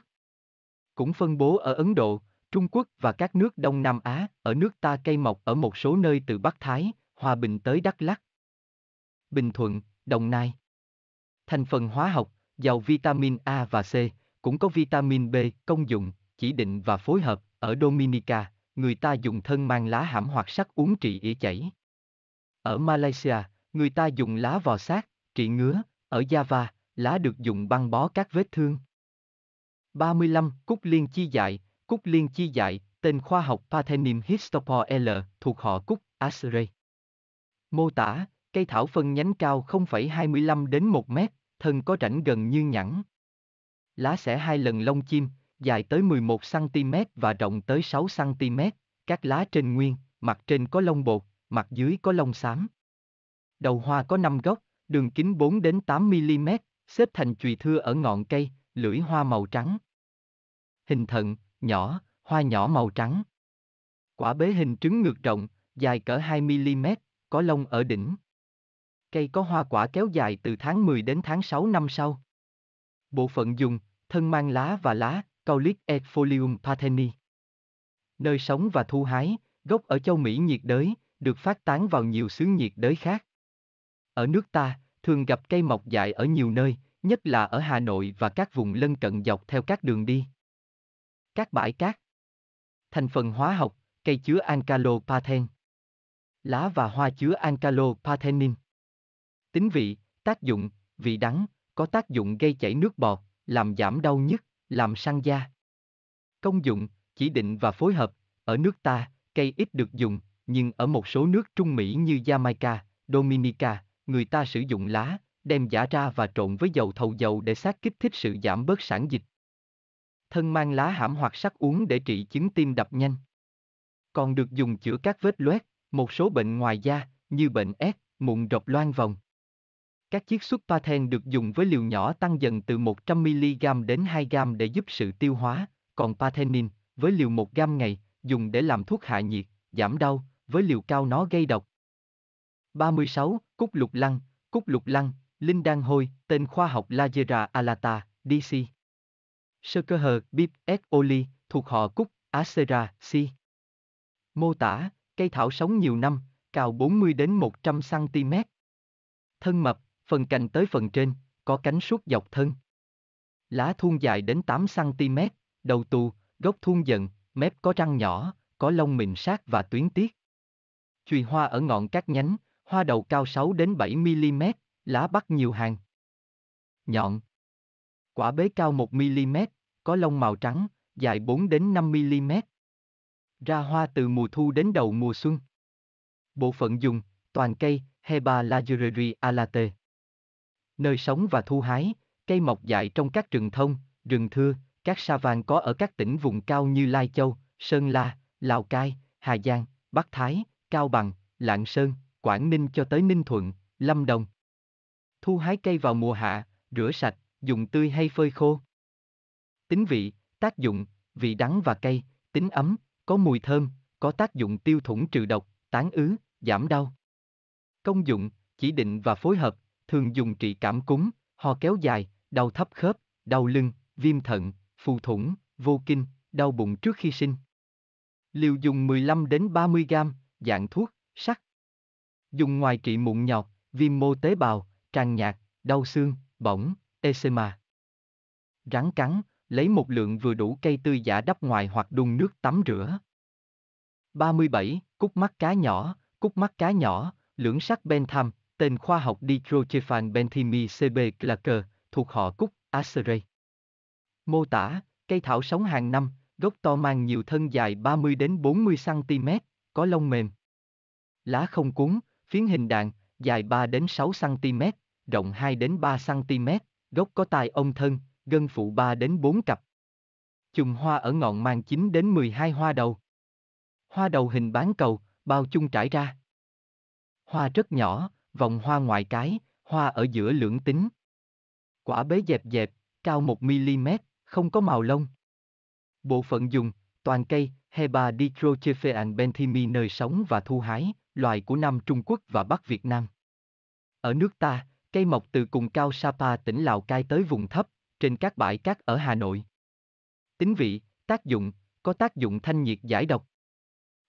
Cũng phân bố ở Ấn Độ, Trung Quốc và các nước Đông Nam Á, ở nước ta cây mọc ở một số nơi từ Bắc Thái, Hòa Bình tới Đắk Lắk. Bình Thuận, Đồng Nai. Thành phần hóa học, giàu vitamin A và C, cũng có vitamin B, công dụng, chỉ định và phối hợp, ở Dominica, người ta dùng thân mang lá hãm hoặc sắc uống trị ỉ chảy. Ở Malaysia, người ta dùng lá vò sát, trị ngứa, ở Java, lá được dùng băng bó các vết thương. 35. Cúc liên chi dại, Cúc liên chi dại, tên khoa học Pathenium histopor L, thuộc họ Cúc, Asre. Mô tả, cây thảo phân nhánh cao 0,25 đến 1 mét, thân có rãnh gần như nhẵn. Lá xẻ hai lần lông chim, dài tới 11cm và rộng tới 6cm, các lá trên nguyên, mặt trên có lông bột, mặt dưới có lông xám. Đầu hoa có 5 gốc, đường kính 4 đến 8mm, xếp thành chùy thưa ở ngọn cây, lưỡi hoa màu trắng. Hình thận, nhỏ, hoa nhỏ màu trắng. Quả bế hình trứng ngược rộng, dài cỡ 2mm, có lông ở đỉnh. Cây có hoa quả kéo dài từ tháng 10 đến tháng 6 năm sau. Bộ phận dùng, thân mang lá và lá, Caulis Folium pateni. Nơi sống và thu hái, gốc ở châu Mỹ nhiệt đới, được phát tán vào nhiều xứ nhiệt đới khác. Ở nước ta, thường gặp cây mọc dại ở nhiều nơi, nhất là ở Hà Nội và các vùng lân cận dọc theo các đường đi các bãi cát. Thành phần hóa học, cây chứa alkalopaten. Lá và hoa chứa alkalopatenin. Tính vị, tác dụng, vị đắng, có tác dụng gây chảy nước bọt, làm giảm đau nhức, làm săn da. Công dụng, chỉ định và phối hợp, ở nước ta, cây ít được dùng, nhưng ở một số nước Trung Mỹ như Jamaica, Dominica, người ta sử dụng lá, đem giả ra và trộn với dầu thầu dầu để xác kích thích sự giảm bớt sản dịch thân mang lá hãm hoặc sắc uống để trị chứng tim đập nhanh. Còn được dùng chữa các vết loét, một số bệnh ngoài da, như bệnh ép, mụn rộp loang vòng. Các chiết xuất paten được dùng với liều nhỏ tăng dần từ 100mg đến 2g để giúp sự tiêu hóa, còn pathenin với liều 1g ngày, dùng để làm thuốc hạ nhiệt, giảm đau, với liều cao nó gây độc. 36. Cúc lục lăng, cúc lục lăng, linh đan hôi, tên khoa học Lagera alata, DC. Sơ cơ hờ Bip S. Oli, thuộc họ Cúc, Acera, Si. Mô tả, cây thảo sống nhiều năm, cao 40 đến 100 cm. Thân mập, phần cành tới phần trên, có cánh suốt dọc thân. Lá thun dài đến 8 cm, đầu tù, gốc thun dần, mép có răng nhỏ, có lông mịn sát và tuyến tiết. Chùy hoa ở ngọn các nhánh, hoa đầu cao 6 đến 7 mm, lá bắt nhiều hàng. Nhọn. Quả bế cao 1 mm, có lông màu trắng, dài 4 đến 5 mm. Ra hoa từ mùa thu đến đầu mùa xuân. Bộ phận dùng, toàn cây, Heba lagereri alate. Nơi sống và thu hái, cây mọc dại trong các rừng thông, rừng thưa, các sa vàng có ở các tỉnh vùng cao như Lai Châu, Sơn La, Lào Cai, Hà Giang, Bắc Thái, Cao Bằng, Lạng Sơn, Quảng Ninh cho tới Ninh Thuận, Lâm Đồng. Thu hái cây vào mùa hạ, rửa sạch, dùng tươi hay phơi khô tính vị, tác dụng, vị đắng và cay, tính ấm, có mùi thơm, có tác dụng tiêu thủng trừ độc, tán ứ, giảm đau. Công dụng, chỉ định và phối hợp, thường dùng trị cảm cúm, ho kéo dài, đau thấp khớp, đau lưng, viêm thận, phù thủng, vô kinh, đau bụng trước khi sinh. Liều dùng 15 đến 30 gram, dạng thuốc, sắc. Dùng ngoài trị mụn nhọt, viêm mô tế bào, tràn nhạt, đau xương, bỏng, eczema. Rắn cắn, lấy một lượng vừa đủ cây tươi giả đắp ngoài hoặc đun nước tắm rửa. 37. Cúc mắt cá nhỏ, cúc mắt cá nhỏ, lưỡng sắc Bentham, tên khoa học Ditrochephan benthimi CB Clacker, thuộc họ cúc, Acerey. Mô tả, cây thảo sống hàng năm, gốc to mang nhiều thân dài 30 đến 40 cm, có lông mềm. Lá không cuốn, phiến hình đạn, dài 3 đến 6 cm, rộng 2 đến 3 cm, gốc có tai ông thân, gân phụ 3 đến 4 cặp. Chùm hoa ở ngọn mang 9 đến 12 hoa đầu. Hoa đầu hình bán cầu, bao chung trải ra. Hoa rất nhỏ, vòng hoa ngoài cái, hoa ở giữa lưỡng tính. Quả bế dẹp dẹp, cao 1mm, không có màu lông. Bộ phận dùng, toàn cây, Heba ditrochephean benthimi nơi sống và thu hái, loài của Nam Trung Quốc và Bắc Việt Nam. Ở nước ta, cây mọc từ cùng cao Sapa tỉnh Lào Cai tới vùng thấp, trên các bãi cát ở Hà Nội. Tính vị, tác dụng, có tác dụng thanh nhiệt giải độc.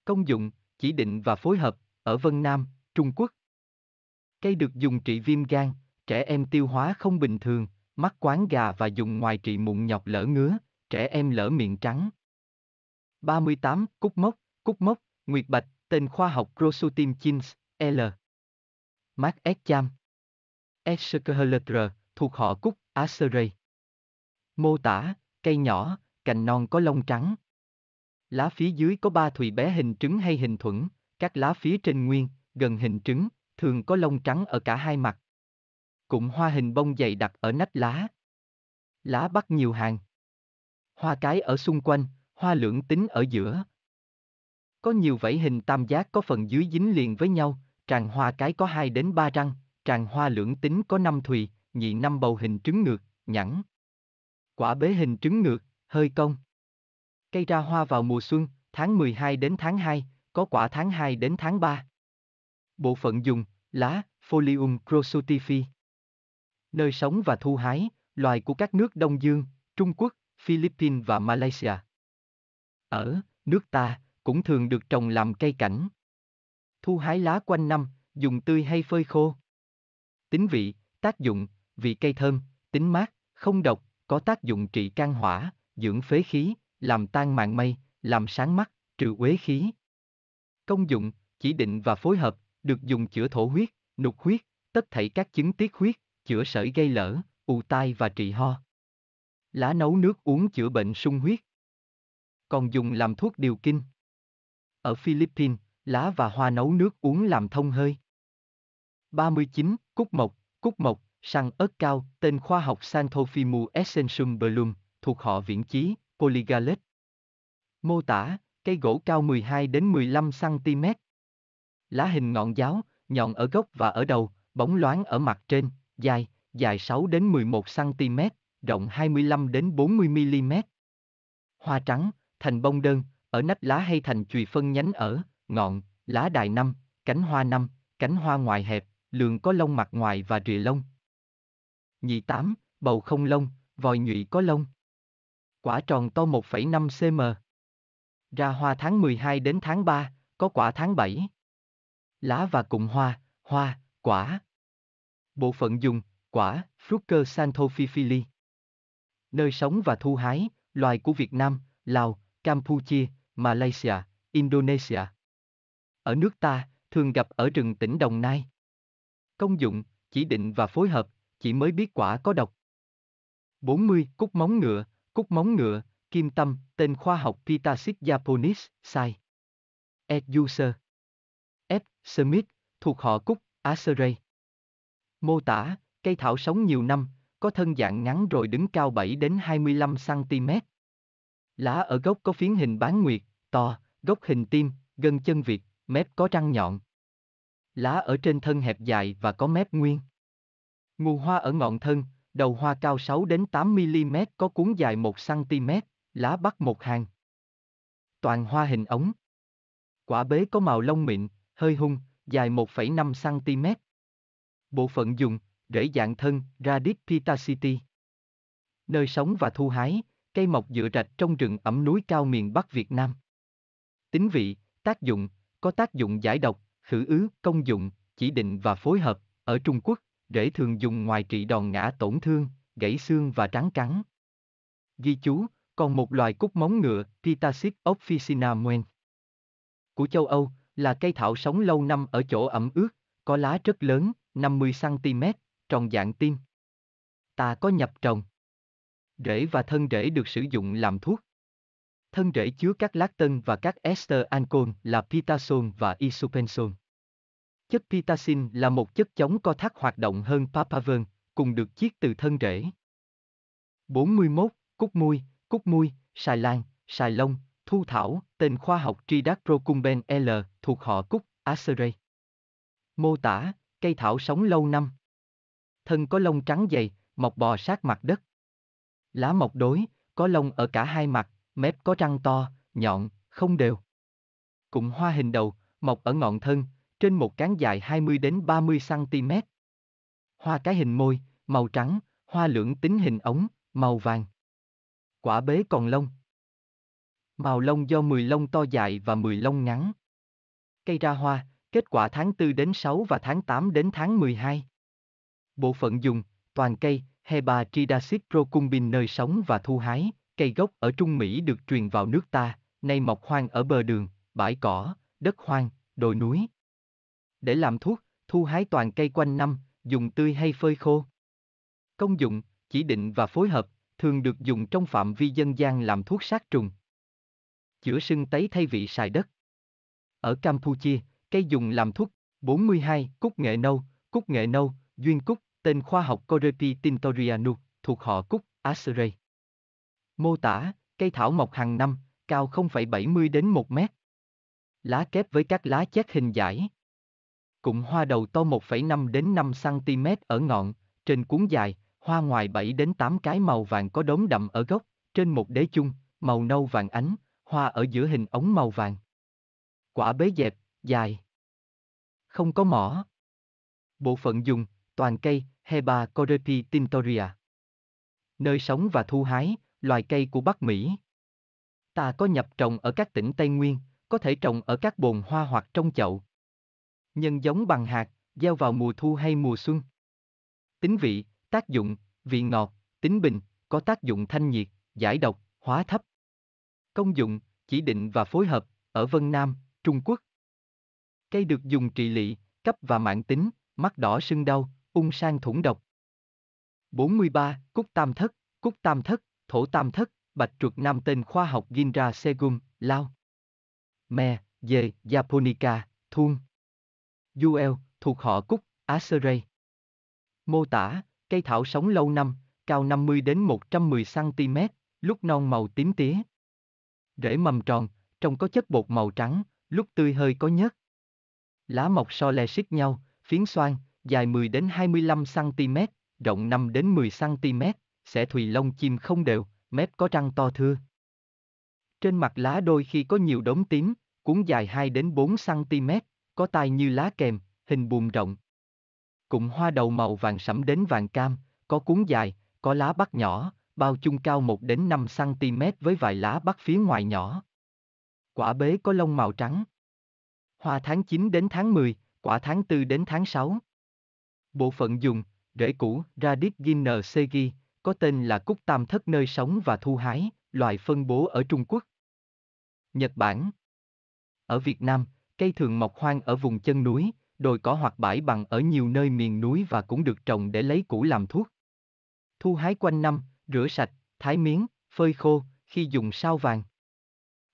Công dụng, chỉ định và phối hợp, ở Vân Nam, Trung Quốc. Cây được dùng trị viêm gan, trẻ em tiêu hóa không bình thường, mắc quán gà và dùng ngoài trị mụn nhọt lỡ ngứa, trẻ em lỡ miệng trắng. 38. Cúc mốc, cúc mốc, nguyệt bạch, tên khoa học Rosutim chins, L. Mark S. Cham. Escherhletr, thuộc họ cúc, Acerey. Mô tả, cây nhỏ, cành non có lông trắng. Lá phía dưới có ba thùy bé hình trứng hay hình thuẫn, các lá phía trên nguyên, gần hình trứng, thường có lông trắng ở cả hai mặt. Cụm hoa hình bông dày đặc ở nách lá. Lá bắt nhiều hàng. Hoa cái ở xung quanh, hoa lưỡng tính ở giữa. Có nhiều vảy hình tam giác có phần dưới dính liền với nhau, tràng hoa cái có 2 đến 3 răng, tràng hoa lưỡng tính có 5 thùy, nhị năm bầu hình trứng ngược, nhẵn quả bế hình trứng ngược, hơi cong. Cây ra hoa vào mùa xuân, tháng 12 đến tháng 2, có quả tháng 2 đến tháng 3. Bộ phận dùng, lá, Folium crosotifi. Nơi sống và thu hái, loài của các nước Đông Dương, Trung Quốc, Philippines và Malaysia. Ở, nước ta, cũng thường được trồng làm cây cảnh. Thu hái lá quanh năm, dùng tươi hay phơi khô. Tính vị, tác dụng, vị cây thơm, tính mát, không độc, có tác dụng trị can hỏa, dưỡng phế khí, làm tan mạng mây, làm sáng mắt, trừ uế khí. Công dụng, chỉ định và phối hợp, được dùng chữa thổ huyết, nục huyết, tất thảy các chứng tiết huyết, chữa sởi gây lở, ù tai và trị ho. Lá nấu nước uống chữa bệnh sung huyết. Còn dùng làm thuốc điều kinh. Ở Philippines, lá và hoa nấu nước uống làm thông hơi. 39. Cúc mộc Cúc mộc, Săn ớt cao, tên khoa học Xanthophimus essentium bellum, thuộc họ viễn chí, Polygalate. Mô tả, cây gỗ cao 12 đến 15 cm. Lá hình ngọn giáo, nhọn ở gốc và ở đầu, bóng loáng ở mặt trên, dài, dài 6 đến 11 cm, rộng 25 đến 40 mm. Hoa trắng, thành bông đơn, ở nách lá hay thành chùy phân nhánh ở, ngọn, lá đài năm, cánh hoa năm, cánh hoa ngoài hẹp, lường có lông mặt ngoài và rìa lông, Nhị tám, bầu không lông, vòi nhụy có lông. Quả tròn to 1,5 cm. Ra hoa tháng 12 đến tháng 3, có quả tháng 7. Lá và cụm hoa, hoa, quả. Bộ phận dùng, quả, Fructer xanthophyphyli. Nơi sống và thu hái, loài của Việt Nam, Lào, Campuchia, Malaysia, Indonesia. Ở nước ta, thường gặp ở rừng tỉnh Đồng Nai. Công dụng, chỉ định và phối hợp, chỉ mới biết quả có độc. 40. Cúc móng ngựa, cúc móng ngựa, kim tâm, tên khoa học Pitasis japonis, sai. Ed User. F. Smith, thuộc họ cúc, Acerey. Mô tả, cây thảo sống nhiều năm, có thân dạng ngắn rồi đứng cao 7 đến 25 cm. Lá ở gốc có phiến hình bán nguyệt, to, gốc hình tim, gân chân vịt, mép có răng nhọn. Lá ở trên thân hẹp dài và có mép nguyên. Ngù hoa ở ngọn thân, đầu hoa cao 6 đến 8mm có cuốn dài 1cm, lá bắt một hàng. Toàn hoa hình ống. Quả bế có màu lông mịn, hơi hung, dài 1,5cm. Bộ phận dùng, rễ dạng thân, radix pitaciti. Nơi sống và thu hái, cây mọc dựa rạch trong rừng ẩm núi cao miền Bắc Việt Nam. Tính vị, tác dụng, có tác dụng giải độc, khử ứ, công dụng, chỉ định và phối hợp, ở Trung Quốc, rễ thường dùng ngoài trị đòn ngã tổn thương, gãy xương và tráng cắn. Ghi chú, còn một loài cúc móng ngựa, Pitacis officina muen. Của châu Âu, là cây thảo sống lâu năm ở chỗ ẩm ướt, có lá rất lớn, 50cm, tròn dạng tim. Ta có nhập trồng. Rễ và thân rễ được sử dụng làm thuốc. Thân rễ chứa các lát tân và các ester ancol là pitazone và isopenazole. Chất pitacin là một chất chống co thắt hoạt động hơn papaver, cùng được chiết từ thân rễ. 41. Cúc mui, cúc mui, xài lan, xài lông, thu thảo, tên khoa học Tridacrocumben L, thuộc họ cúc, Acerae. Mô tả, cây thảo sống lâu năm. Thân có lông trắng dày, mọc bò sát mặt đất. Lá mọc đối, có lông ở cả hai mặt, mép có răng to, nhọn, không đều. Cụm hoa hình đầu, mọc ở ngọn thân, trên một cán dài 20 đến 30 cm. Hoa cái hình môi, màu trắng, hoa lưỡng tính hình ống, màu vàng. Quả bế còn lông. Màu lông do 10 lông to dài và 10 lông ngắn. Cây ra hoa, kết quả tháng 4 đến 6 và tháng 8 đến tháng 12. Bộ phận dùng, toàn cây, heba Hebatidasis procumbin nơi sống và thu hái, cây gốc ở Trung Mỹ được truyền vào nước ta, nay mọc hoang ở bờ đường, bãi cỏ, đất hoang, đồi núi để làm thuốc, thu hái toàn cây quanh năm, dùng tươi hay phơi khô. Công dụng, chỉ định và phối hợp, thường được dùng trong phạm vi dân gian làm thuốc sát trùng. Chữa sưng tấy thay vị xài đất. Ở Campuchia, cây dùng làm thuốc 42, cúc nghệ nâu, cúc nghệ nâu, duyên cúc, tên khoa học Corepi tintorianu, thuộc họ cúc, Acerey. Mô tả, cây thảo mọc hàng năm, cao 0,70 đến 1 mét. Lá kép với các lá chét hình dải. Cụm hoa đầu to 1,5 đến 5 cm ở ngọn, trên cuốn dài, hoa ngoài 7 đến 8 cái màu vàng có đốm đậm ở gốc, trên một đế chung, màu nâu vàng ánh, hoa ở giữa hình ống màu vàng. Quả bế dẹp, dài. Không có mỏ. Bộ phận dùng, toàn cây, Heba corepi tintoria. Nơi sống và thu hái, loài cây của Bắc Mỹ. Ta có nhập trồng ở các tỉnh Tây Nguyên, có thể trồng ở các bồn hoa hoặc trong chậu, nhân giống bằng hạt, gieo vào mùa thu hay mùa xuân. Tính vị, tác dụng, vị ngọt, tính bình, có tác dụng thanh nhiệt, giải độc, hóa thấp. Công dụng, chỉ định và phối hợp, ở Vân Nam, Trung Quốc. Cây được dùng trị lị, cấp và mạng tính, mắt đỏ sưng đau, ung sang thủng độc. 43. Cúc Tam Thất, Cúc Tam Thất, Thổ Tam Thất, Bạch Truật Nam tên khoa học Ginra Segum, Lao. Me, Dề, Japonica, thuông. Duel, thuộc họ Cúc, Acerey. Mô tả, cây thảo sống lâu năm, cao 50 đến 110 cm, lúc non màu tím tía. Rễ mầm tròn, trong có chất bột màu trắng, lúc tươi hơi có nhớt. Lá mọc so le xích nhau, phiến xoan, dài 10 đến 25 cm, rộng 5 đến 10 cm, sẽ thùy lông chim không đều, mép có răng to thưa. Trên mặt lá đôi khi có nhiều đốm tím, cuốn dài 2 đến 4 cm, có tai như lá kèm, hình buồm rộng. Cụm hoa đầu màu vàng sẫm đến vàng cam, có cuốn dài, có lá bắc nhỏ, bao chung cao 1 đến 5 cm với vài lá bắc phía ngoài nhỏ. Quả bế có lông màu trắng. Hoa tháng 9 đến tháng 10, quả tháng 4 đến tháng 6. Bộ phận dùng, rễ cũ, radix ginner segi, có tên là cúc tam thất nơi sống và thu hái, loài phân bố ở Trung Quốc. Nhật Bản Ở Việt Nam, Cây thường mọc hoang ở vùng chân núi, đồi cỏ hoặc bãi bằng ở nhiều nơi miền núi và cũng được trồng để lấy củ làm thuốc. Thu hái quanh năm, rửa sạch, thái miếng, phơi khô, khi dùng sao vàng.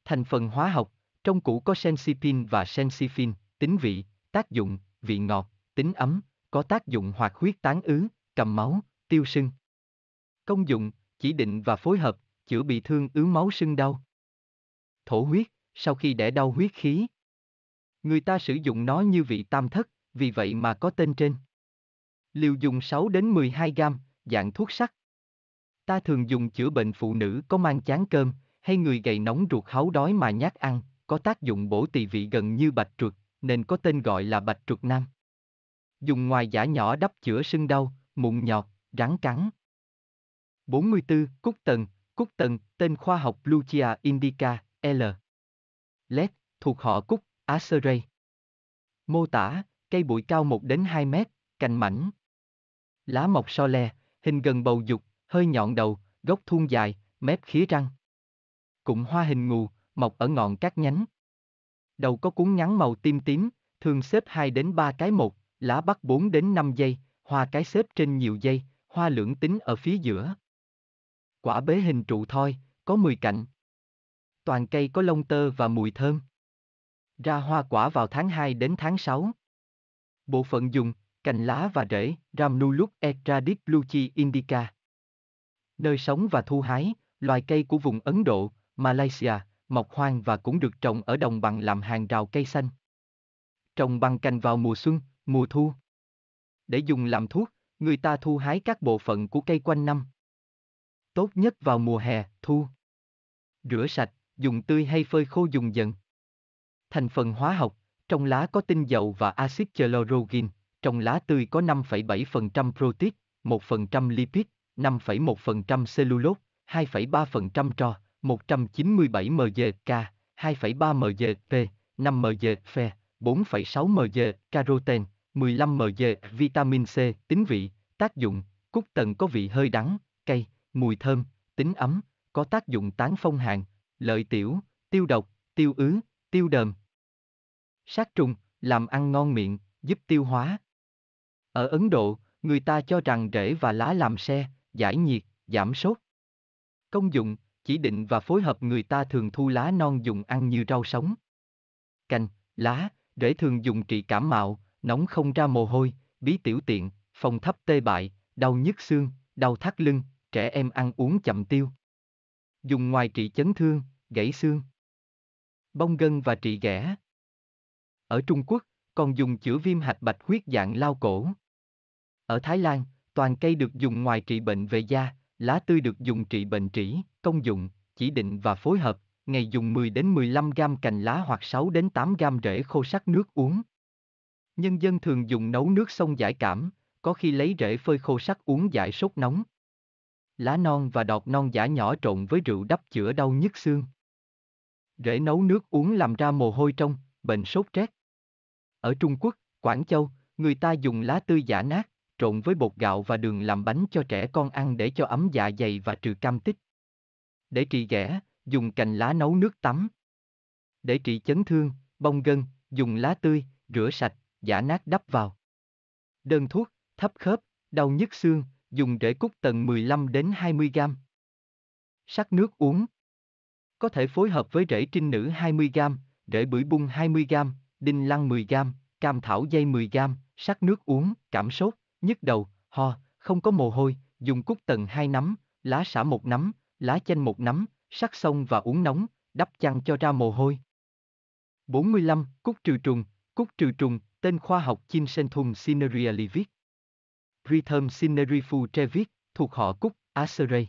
Thành phần hóa học, trong củ có sensipin và sensifin, tính vị, tác dụng, vị ngọt, tính ấm, có tác dụng hoạt huyết tán ứ, cầm máu, tiêu sưng. Công dụng, chỉ định và phối hợp, chữa bị thương ứ máu sưng đau. Thổ huyết, sau khi đẻ đau huyết khí, Người ta sử dụng nó như vị tam thất, vì vậy mà có tên trên. Liều dùng 6 đến 12 gam, dạng thuốc sắc. Ta thường dùng chữa bệnh phụ nữ có mang chán cơm, hay người gầy nóng ruột háu đói mà nhát ăn, có tác dụng bổ tỳ vị gần như bạch truật, nên có tên gọi là bạch truật nam. Dùng ngoài giả nhỏ đắp chữa sưng đau, mụn nhọt, rắn cắn. 44. Cúc tần, cúc tần, tên khoa học Lucia indica, L. Led, thuộc họ cúc, Asseray. Mô tả, cây bụi cao 1 đến 2 mét, cành mảnh. Lá mọc so le, hình gần bầu dục, hơi nhọn đầu, gốc thuôn dài, mép khía răng. Cụm hoa hình ngù, mọc ở ngọn các nhánh. Đầu có cuốn ngắn màu tím tím, thường xếp 2 đến 3 cái một, lá bắt 4 đến 5 giây, hoa cái xếp trên nhiều giây, hoa lưỡng tính ở phía giữa. Quả bế hình trụ thoi, có 10 cạnh. Toàn cây có lông tơ và mùi thơm ra hoa quả vào tháng 2 đến tháng 6. Bộ phận dùng, cành lá và rễ, Ramnulus etradis luci indica. Nơi sống và thu hái, loài cây của vùng Ấn Độ, Malaysia, mọc hoang và cũng được trồng ở đồng bằng làm hàng rào cây xanh. Trồng bằng cành vào mùa xuân, mùa thu. Để dùng làm thuốc, người ta thu hái các bộ phận của cây quanh năm. Tốt nhất vào mùa hè, thu. Rửa sạch, dùng tươi hay phơi khô dùng dần. Thành phần hóa học, trong lá có tinh dầu và axit chlorogin, trong lá tươi có 5,7% protein, 1% lipid, 5,1% cellulose, 2,3% tro, 197 mgK, 2,3 mgP, 5 mgP, 4,6 mg caroten, 15 mg vitamin C, tính vị, tác dụng, cúc tần có vị hơi đắng, cay, mùi thơm, tính ấm, có tác dụng tán phong hàn, lợi tiểu, tiêu độc, tiêu ứ, tiêu đờm, sát trùng, làm ăn ngon miệng, giúp tiêu hóa. Ở Ấn Độ, người ta cho rằng rễ và lá làm xe, giải nhiệt, giảm sốt. Công dụng, chỉ định và phối hợp người ta thường thu lá non dùng ăn như rau sống. Cành, lá, rễ thường dùng trị cảm mạo, nóng không ra mồ hôi, bí tiểu tiện, phòng thấp tê bại, đau nhức xương, đau thắt lưng, trẻ em ăn uống chậm tiêu. Dùng ngoài trị chấn thương, gãy xương. Bông gân và trị ghẻ, ở Trung Quốc, còn dùng chữa viêm hạch bạch huyết dạng lao cổ. Ở Thái Lan, toàn cây được dùng ngoài trị bệnh về da, lá tươi được dùng trị bệnh trĩ, công dụng, chỉ định và phối hợp, ngày dùng 10 đến 15 gam cành lá hoặc 6 đến 8 gam rễ khô sắc nước uống. Nhân dân thường dùng nấu nước sông giải cảm, có khi lấy rễ phơi khô sắc uống giải sốt nóng. Lá non và đọt non giả nhỏ trộn với rượu đắp chữa đau nhức xương. Rễ nấu nước uống làm ra mồ hôi trong, bệnh sốt rét. Ở Trung Quốc, Quảng Châu, người ta dùng lá tươi giả nát, trộn với bột gạo và đường làm bánh cho trẻ con ăn để cho ấm dạ dày và trừ cam tích. Để trị ghẻ, dùng cành lá nấu nước tắm. Để trị chấn thương, bong gân, dùng lá tươi, rửa sạch, giả nát đắp vào. Đơn thuốc, thấp khớp, đau nhức xương, dùng rễ cúc tần 15 đến 20 g, Sắc nước uống. Có thể phối hợp với rễ trinh nữ 20 g, rễ bưởi bung 20 g đinh lăng 10g, cam thảo dây 10g, sắc nước uống, cảm sốt, nhức đầu, ho, không có mồ hôi, dùng cúc tần 2 nắm, lá xả 1 nắm, lá chanh 1 nắm, sắc xong và uống nóng, đắp chăn cho ra mồ hôi. 45. Cúc trừ trùng Cúc trừ trùng, tên khoa học Chinsentum cinerea livis. Prithum cineriffu trevis, thuộc họ Cúc, Acerae.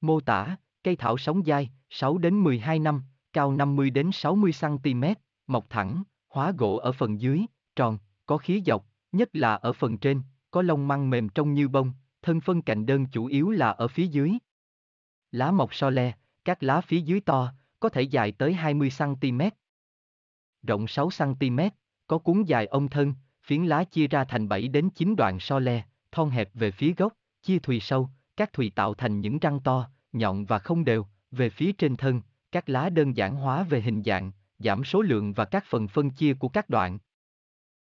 Mô tả, cây thảo sống dai, 6 đến 12 năm, cao 50 đến 60 cm, mọc thẳng, hóa gỗ ở phần dưới, tròn, có khí dọc, nhất là ở phần trên, có lông măng mềm trông như bông, thân phân cạnh đơn chủ yếu là ở phía dưới. Lá mọc so le, các lá phía dưới to, có thể dài tới 20cm. Rộng 6cm, có cuốn dài ông thân, phiến lá chia ra thành 7 đến 9 đoạn so le, thon hẹp về phía gốc, chia thùy sâu, các thùy tạo thành những răng to, nhọn và không đều, về phía trên thân, các lá đơn giản hóa về hình dạng, giảm số lượng và các phần phân chia của các đoạn.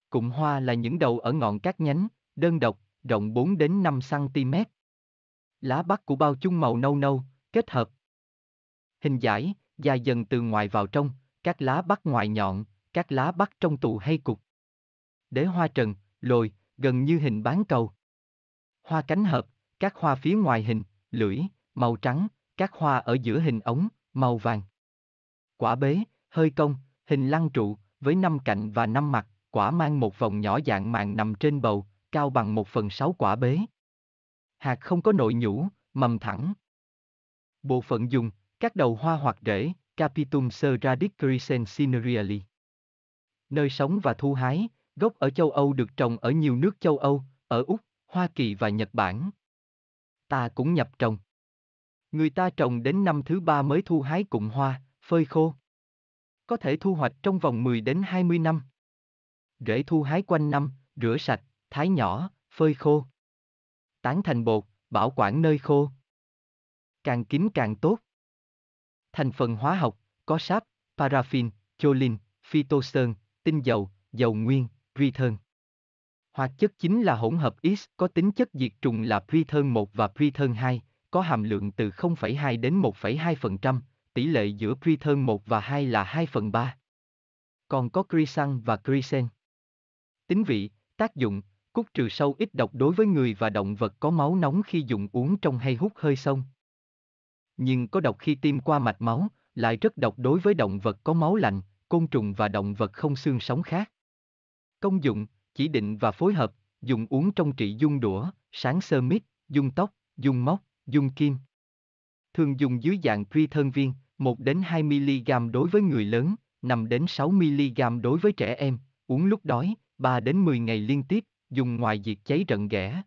Cụm hoa là những đầu ở ngọn các nhánh, đơn độc, rộng 4 đến 5 cm. Lá bắc của bao chung màu nâu nâu, kết hợp. Hình giải, dài dần từ ngoài vào trong, các lá bắc ngoài nhọn, các lá bắc trong tù hay cục. Đế hoa trần, lồi, gần như hình bán cầu. Hoa cánh hợp, các hoa phía ngoài hình, lưỡi, màu trắng, các hoa ở giữa hình ống, màu vàng. Quả bế, hơi cong, hình lăng trụ, với năm cạnh và năm mặt, quả mang một vòng nhỏ dạng màng nằm trên bầu, cao bằng một phần sáu quả bế. Hạt không có nội nhũ, mầm thẳng. Bộ phận dùng, các đầu hoa hoặc rễ, Capitum serradicrisenscineriali. Nơi sống và thu hái, gốc ở châu Âu được trồng ở nhiều nước châu Âu, ở Úc, Hoa Kỳ và Nhật Bản. Ta cũng nhập trồng. Người ta trồng đến năm thứ ba mới thu hái cụm hoa, phơi khô có thể thu hoạch trong vòng 10 đến 20 năm. Rễ thu hái quanh năm, rửa sạch, thái nhỏ, phơi khô. Tán thành bột, bảo quản nơi khô. Càng kín càng tốt. Thành phần hóa học, có sáp, paraffin, cholin, phytoxern, tinh dầu, dầu nguyên, return. Hoạt chất chính là hỗn hợp X có tính chất diệt trùng là Preturn 1 và Preturn 2, có hàm lượng từ 0,2 đến 1,2%, tỷ lệ giữa Preterm 1 và 2 là 2 phần 3. Còn có Crisan và Crisen. Tính vị, tác dụng, cút trừ sâu ít độc đối với người và động vật có máu nóng khi dùng uống trong hay hút hơi sông. Nhưng có độc khi tiêm qua mạch máu, lại rất độc đối với động vật có máu lạnh, côn trùng và động vật không xương sống khác. Công dụng, chỉ định và phối hợp, dùng uống trong trị dung đũa, sáng sơ mít, dung tóc, dung móc, dung kim. Thường dùng dưới dạng truy thân viên, 1 đến 2mg đối với người lớn, 5 đến 6mg đối với trẻ em, uống lúc đói, 3 đến 10 ngày liên tiếp, dùng ngoài diệt cháy rận ghẻ.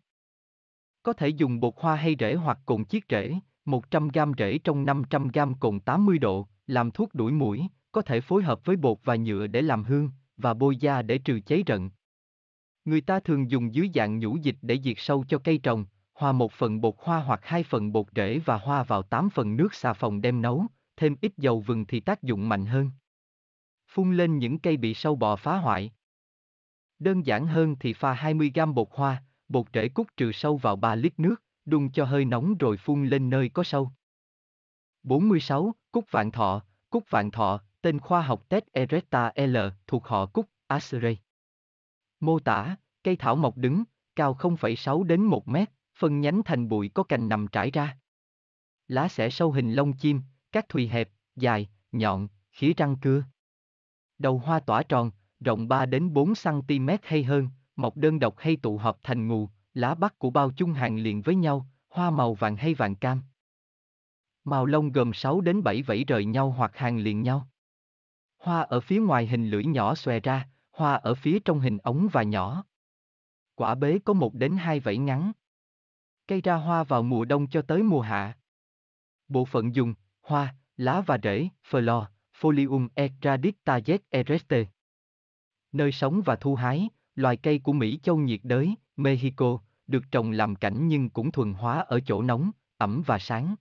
Có thể dùng bột hoa hay rễ hoặc cồn chiếc rễ, 100g rễ trong 500g cồn 80 độ, làm thuốc đuổi mũi, có thể phối hợp với bột và nhựa để làm hương, và bôi da để trừ cháy rận. Người ta thường dùng dưới dạng nhũ dịch để diệt sâu cho cây trồng, hòa một phần bột hoa hoặc hai phần bột rễ và hoa vào 8 phần nước xà phòng đem nấu, thêm ít dầu vừng thì tác dụng mạnh hơn. Phun lên những cây bị sâu bò phá hoại. Đơn giản hơn thì pha 20 g bột hoa, bột rễ cúc trừ sâu vào 3 lít nước, đun cho hơi nóng rồi phun lên nơi có sâu. 46. Cúc vạn thọ, cúc vạn thọ, tên khoa học Tet eretta L, thuộc họ cúc, Asrei. Mô tả, cây thảo mọc đứng, cao 0,6 đến 1 mét, phần nhánh thành bụi có cành nằm trải ra. Lá sẽ sâu hình lông chim, các thùy hẹp, dài, nhọn, khía răng cưa. Đầu hoa tỏa tròn, rộng 3 đến 4 cm hay hơn, mọc đơn độc hay tụ hợp thành ngù, lá bắc của bao chung hàng liền với nhau, hoa màu vàng hay vàng cam. Màu lông gồm 6 đến 7 vẫy rời nhau hoặc hàng liền nhau. Hoa ở phía ngoài hình lưỡi nhỏ xòe ra, hoa ở phía trong hình ống và nhỏ. Quả bế có 1 đến 2 vẫy ngắn. Cây ra hoa vào mùa đông cho tới mùa hạ. Bộ phận dùng, hoa, lá và rễ, Flor, Folium erradictayet ereste. Nơi sống và thu hái, loài cây của Mỹ châu nhiệt đới, Mexico, được trồng làm cảnh nhưng cũng thuần hóa ở chỗ nóng, ẩm và sáng.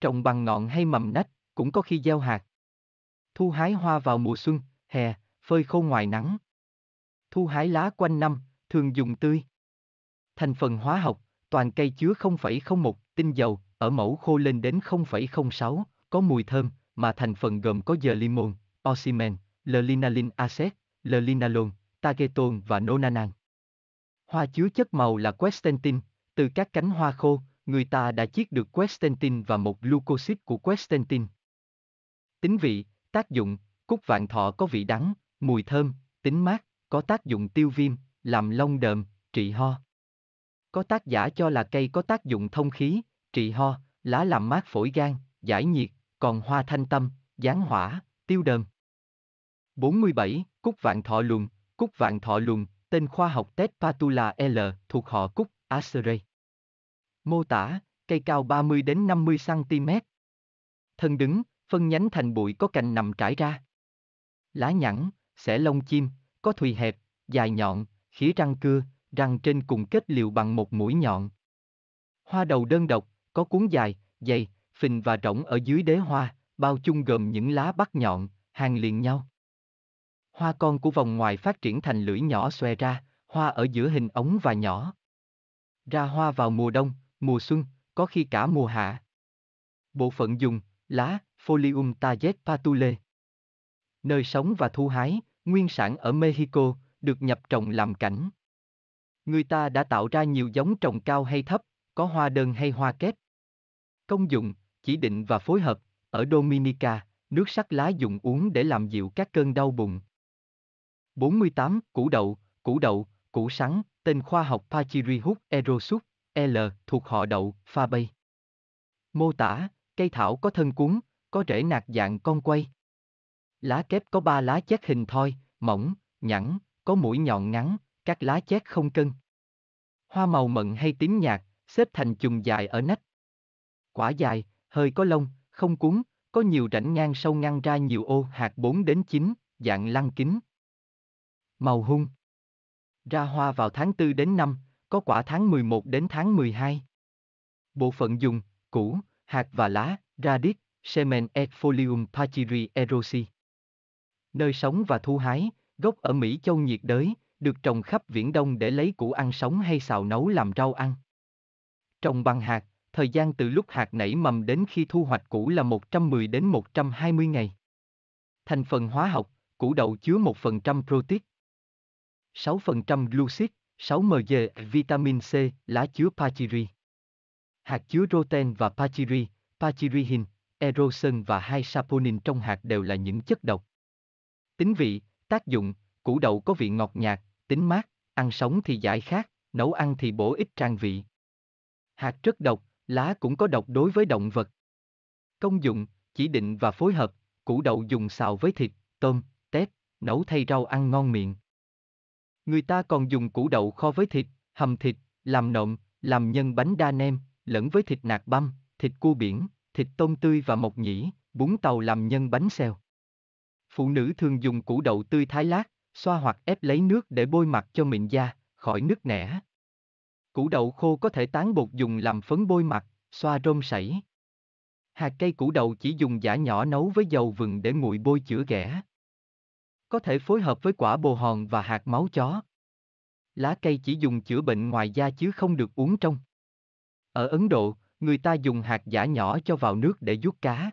Trồng bằng ngọn hay mầm nách, cũng có khi gieo hạt. Thu hái hoa vào mùa xuân, hè, phơi khô ngoài nắng. Thu hái lá quanh năm, thường dùng tươi. Thành phần hóa học, toàn cây chứa 0,01 tinh dầu, ở mẫu khô lên đến 0,06, có mùi thơm, mà thành phần gồm có dơ limon, osimen, linalin acet, linalon, tagetone và nonanan. Hoa chứa chất màu là quercetin, từ các cánh hoa khô, người ta đã chiết được quercetin và một glucosid của quercetin. Tính vị, tác dụng, cúc vạn thọ có vị đắng, mùi thơm, tính mát, có tác dụng tiêu viêm, làm lông đờm, trị ho. Có tác giả cho là cây có tác dụng thông khí, trị ho, lá làm mát phổi gan, giải nhiệt, còn hoa thanh tâm, gián hỏa, tiêu đờm. 47. Cúc vạn thọ luồng Cúc vạn thọ luồng tên khoa học Tết Patula L, thuộc họ Cúc, Acerey. Mô tả, cây cao 30 đến 50 cm. Thân đứng, phân nhánh thành bụi có cành nằm trải ra. Lá nhẵn, xẻ lông chim, có thùy hẹp, dài nhọn, khía răng cưa, răng trên cùng kết liều bằng một mũi nhọn. Hoa đầu đơn độc, có cuốn dài, dày, phình và rỗng ở dưới đế hoa, bao chung gồm những lá bắt nhọn, hàng liền nhau. Hoa con của vòng ngoài phát triển thành lưỡi nhỏ xòe ra, hoa ở giữa hình ống và nhỏ. Ra hoa vào mùa đông, mùa xuân, có khi cả mùa hạ. Bộ phận dùng, lá, Folium tajet patule. Nơi sống và thu hái, nguyên sản ở Mexico, được nhập trồng làm cảnh. Người ta đã tạo ra nhiều giống trồng cao hay thấp, có hoa đơn hay hoa kết công dụng, chỉ định và phối hợp, ở Dominica, nước sắc lá dùng uống để làm dịu các cơn đau bụng. 48. Củ đậu, củ đậu, củ sắn, tên khoa học Pachyrhynchus erosus, L, thuộc họ đậu, pha Mô tả, cây thảo có thân cuốn, có rễ nạc dạng con quay. Lá kép có ba lá chét hình thoi, mỏng, nhẵn, có mũi nhọn ngắn, các lá chét không cân. Hoa màu mận hay tím nhạt, xếp thành chùm dài ở nách, quả dài, hơi có lông, không cuốn, có nhiều rãnh ngang sâu ngăn ra nhiều ô hạt 4 đến 9, dạng lăng kính. Màu hung. Ra hoa vào tháng 4 đến 5, có quả tháng 11 đến tháng 12. Bộ phận dùng, củ, hạt và lá, radix, semen Folium pachiri erosi. Nơi sống và thu hái, gốc ở Mỹ châu nhiệt đới, được trồng khắp Viễn Đông để lấy củ ăn sống hay xào nấu làm rau ăn. Trồng bằng hạt, thời gian từ lúc hạt nảy mầm đến khi thu hoạch củ là 110 đến 120 ngày. Thành phần hóa học, củ đậu chứa 1% protein, 6% glucid, 6 mg vitamin C, lá chứa pachiri. Hạt chứa roten và pachiri, pachirihin, erosin và hai saponin trong hạt đều là những chất độc. Tính vị, tác dụng, củ đậu có vị ngọt nhạt, tính mát, ăn sống thì giải khát, nấu ăn thì bổ ích trang vị. Hạt rất độc, Lá cũng có độc đối với động vật. Công dụng, chỉ định và phối hợp, củ đậu dùng xào với thịt, tôm, tép, nấu thay rau ăn ngon miệng. Người ta còn dùng củ đậu kho với thịt, hầm thịt, làm nộm, làm nhân bánh đa nem, lẫn với thịt nạc băm, thịt cua biển, thịt tôm tươi và mộc nhĩ, bún tàu làm nhân bánh xèo. Phụ nữ thường dùng củ đậu tươi thái lát, xoa hoặc ép lấy nước để bôi mặt cho mịn da, khỏi nước nẻ. Củ đậu khô có thể tán bột dùng làm phấn bôi mặt, xoa rôm sảy. Hạt cây củ đậu chỉ dùng giả nhỏ nấu với dầu vừng để nguội bôi chữa ghẻ. Có thể phối hợp với quả bồ hòn và hạt máu chó. Lá cây chỉ dùng chữa bệnh ngoài da chứ không được uống trong. Ở Ấn Độ, người ta dùng hạt giả nhỏ cho vào nước để vuốt cá.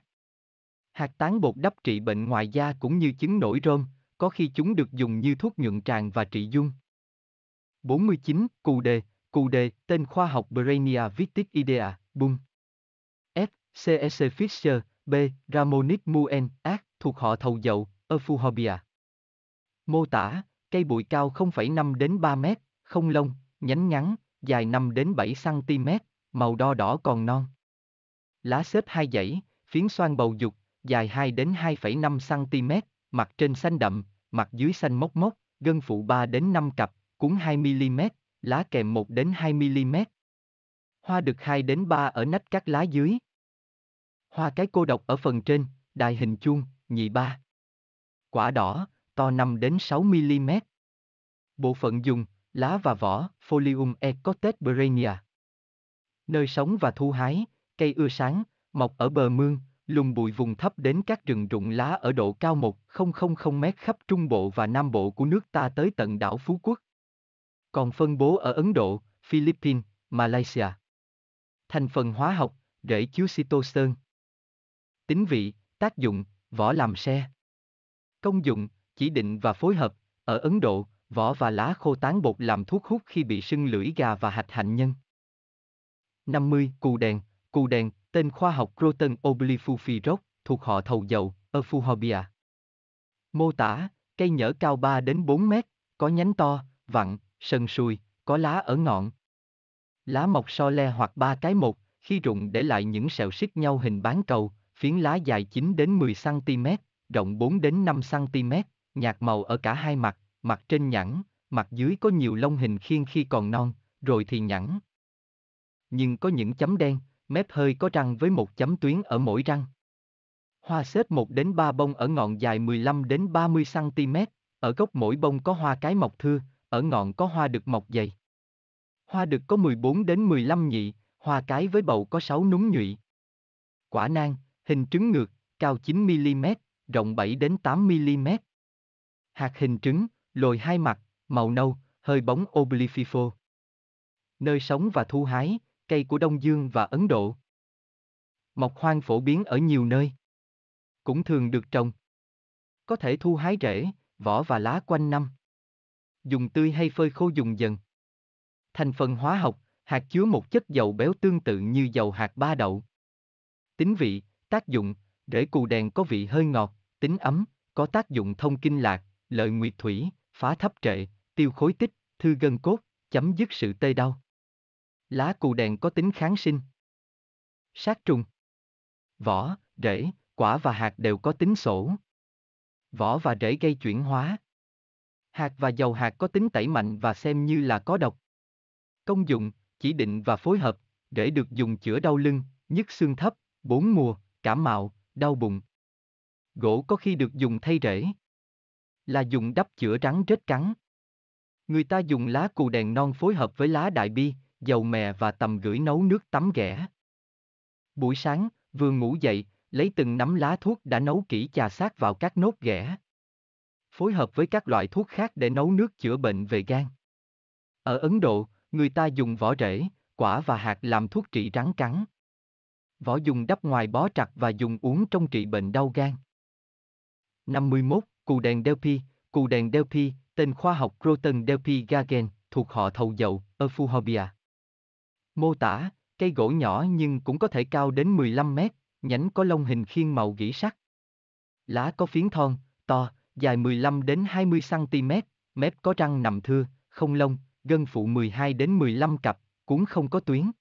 Hạt tán bột đắp trị bệnh ngoài da cũng như chứng nổi rôm, có khi chúng được dùng như thuốc nhuận tràng và trị dung. 49. Cù đề, Cụ đề, tên khoa học Brainia Vitic Idea, Bung. F. CEC e Fischer, B. Ramonic Muen, ác thuộc họ thầu dậu, Ophuhobia. Mô tả, cây bụi cao 0,5 đến 3 mét, không lông, nhánh ngắn, dài 5 đến 7 cm, màu đo đỏ còn non. Lá xếp hai dãy, phiến xoan bầu dục, dài 2 đến 2,5 cm, mặt trên xanh đậm, mặt dưới xanh mốc mốc, gân phụ 3 đến 5 cặp, cuốn 2 mm, lá kèm 1 đến 2 mm. Hoa được 2 đến 3 ở nách các lá dưới. Hoa cái cô độc ở phần trên, đài hình chuông, nhị ba. Quả đỏ, to 5 đến 6 mm. Bộ phận dùng, lá và vỏ, Folium ecotes berenia. Nơi sống và thu hái, cây ưa sáng, mọc ở bờ mương, lùng bụi vùng thấp đến các rừng rụng lá ở độ cao 1000 m khắp trung bộ và nam bộ của nước ta tới tận đảo Phú Quốc còn phân bố ở Ấn Độ, Philippines, Malaysia. Thành phần hóa học, rễ chứa cytosol. Tính vị, tác dụng, vỏ làm xe. Công dụng, chỉ định và phối hợp, ở Ấn Độ, vỏ và lá khô tán bột làm thuốc hút khi bị sưng lưỡi gà và hạch hạnh nhân. 50. Cù đèn Cù đèn, tên khoa học Croton oblifufiroc, thuộc họ thầu dầu, Ophuhobia. Mô tả, cây nhở cao 3 đến 4 mét, có nhánh to, vặn, sần sùi, có lá ở ngọn. Lá mọc so le hoặc ba cái một, khi rụng để lại những sẹo xích nhau hình bán cầu, phiến lá dài 9 đến 10 cm, rộng 4 đến 5 cm, nhạt màu ở cả hai mặt, mặt trên nhẵn, mặt dưới có nhiều lông hình khiên khi còn non, rồi thì nhẵn. Nhưng có những chấm đen, mép hơi có răng với một chấm tuyến ở mỗi răng. Hoa xếp 1 đến 3 bông ở ngọn dài 15 đến 30 cm, ở gốc mỗi bông có hoa cái mọc thưa, ở ngọn có hoa được mọc dày. Hoa đực có 14 đến 15 nhị, hoa cái với bầu có 6 núm nhụy. Quả nang, hình trứng ngược, cao 9mm, rộng 7 đến 8mm. Hạt hình trứng, lồi hai mặt, màu nâu, hơi bóng oblifipo. Nơi sống và thu hái, cây của Đông Dương và Ấn Độ. Mọc hoang phổ biến ở nhiều nơi. Cũng thường được trồng. Có thể thu hái rễ, vỏ và lá quanh năm dùng tươi hay phơi khô dùng dần. Thành phần hóa học, hạt chứa một chất dầu béo tương tự như dầu hạt ba đậu. Tính vị, tác dụng, rễ cù đèn có vị hơi ngọt, tính ấm, có tác dụng thông kinh lạc, lợi nguyệt thủy, phá thấp trệ, tiêu khối tích, thư gân cốt, chấm dứt sự tê đau. Lá cù đèn có tính kháng sinh. Sát trùng. Vỏ, rễ, quả và hạt đều có tính sổ. Vỏ và rễ gây chuyển hóa, Hạt và dầu hạt có tính tẩy mạnh và xem như là có độc. Công dụng, chỉ định và phối hợp, rễ được dùng chữa đau lưng, nhức xương thấp, bốn mùa, cảm mạo, đau bụng. Gỗ có khi được dùng thay rễ. Là dùng đắp chữa rắn rết cắn. Người ta dùng lá cù đèn non phối hợp với lá đại bi, dầu mè và tầm gửi nấu nước tắm ghẻ. Buổi sáng, vừa ngủ dậy, lấy từng nắm lá thuốc đã nấu kỹ chà sát vào các nốt ghẻ phối hợp với các loại thuốc khác để nấu nước chữa bệnh về gan. Ở Ấn Độ, người ta dùng vỏ rễ, quả và hạt làm thuốc trị rắn cắn. Vỏ dùng đắp ngoài bó chặt và dùng uống trong trị bệnh đau gan. 51. Cù đèn Delphi Cù đèn Delphi, tên khoa học Croton Delphi Gagen, thuộc họ thầu dầu, Euphorbia. Mô tả, cây gỗ nhỏ nhưng cũng có thể cao đến 15 mét, nhánh có lông hình khiên màu gỉ sắt. Lá có phiến thon, to, dài 15 đến 20 cm, mép có răng nằm thưa, không lông, gân phụ 12 đến 15 cặp, cuốn không có tuyến.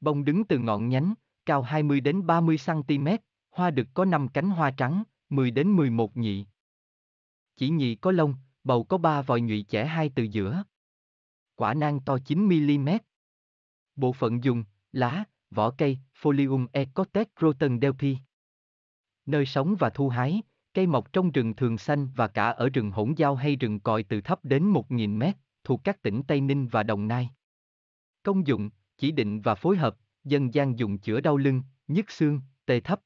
Bông đứng từ ngọn nhánh, cao 20 đến 30 cm, hoa đực có 5 cánh hoa trắng, 10 đến 11 nhị. Chỉ nhị có lông, bầu có 3 vòi nhụy chẻ hai từ giữa. Quả nang to 9mm. Bộ phận dùng, lá, vỏ cây, folium ecotet roten delpi. Nơi sống và thu hái, Cây mọc trong rừng thường xanh và cả ở rừng hỗn giao hay rừng còi từ thấp đến 1.000 m thuộc các tỉnh Tây Ninh và Đồng Nai. Công dụng, chỉ định và phối hợp, dân gian dùng chữa đau lưng, nhức xương, tê thấp,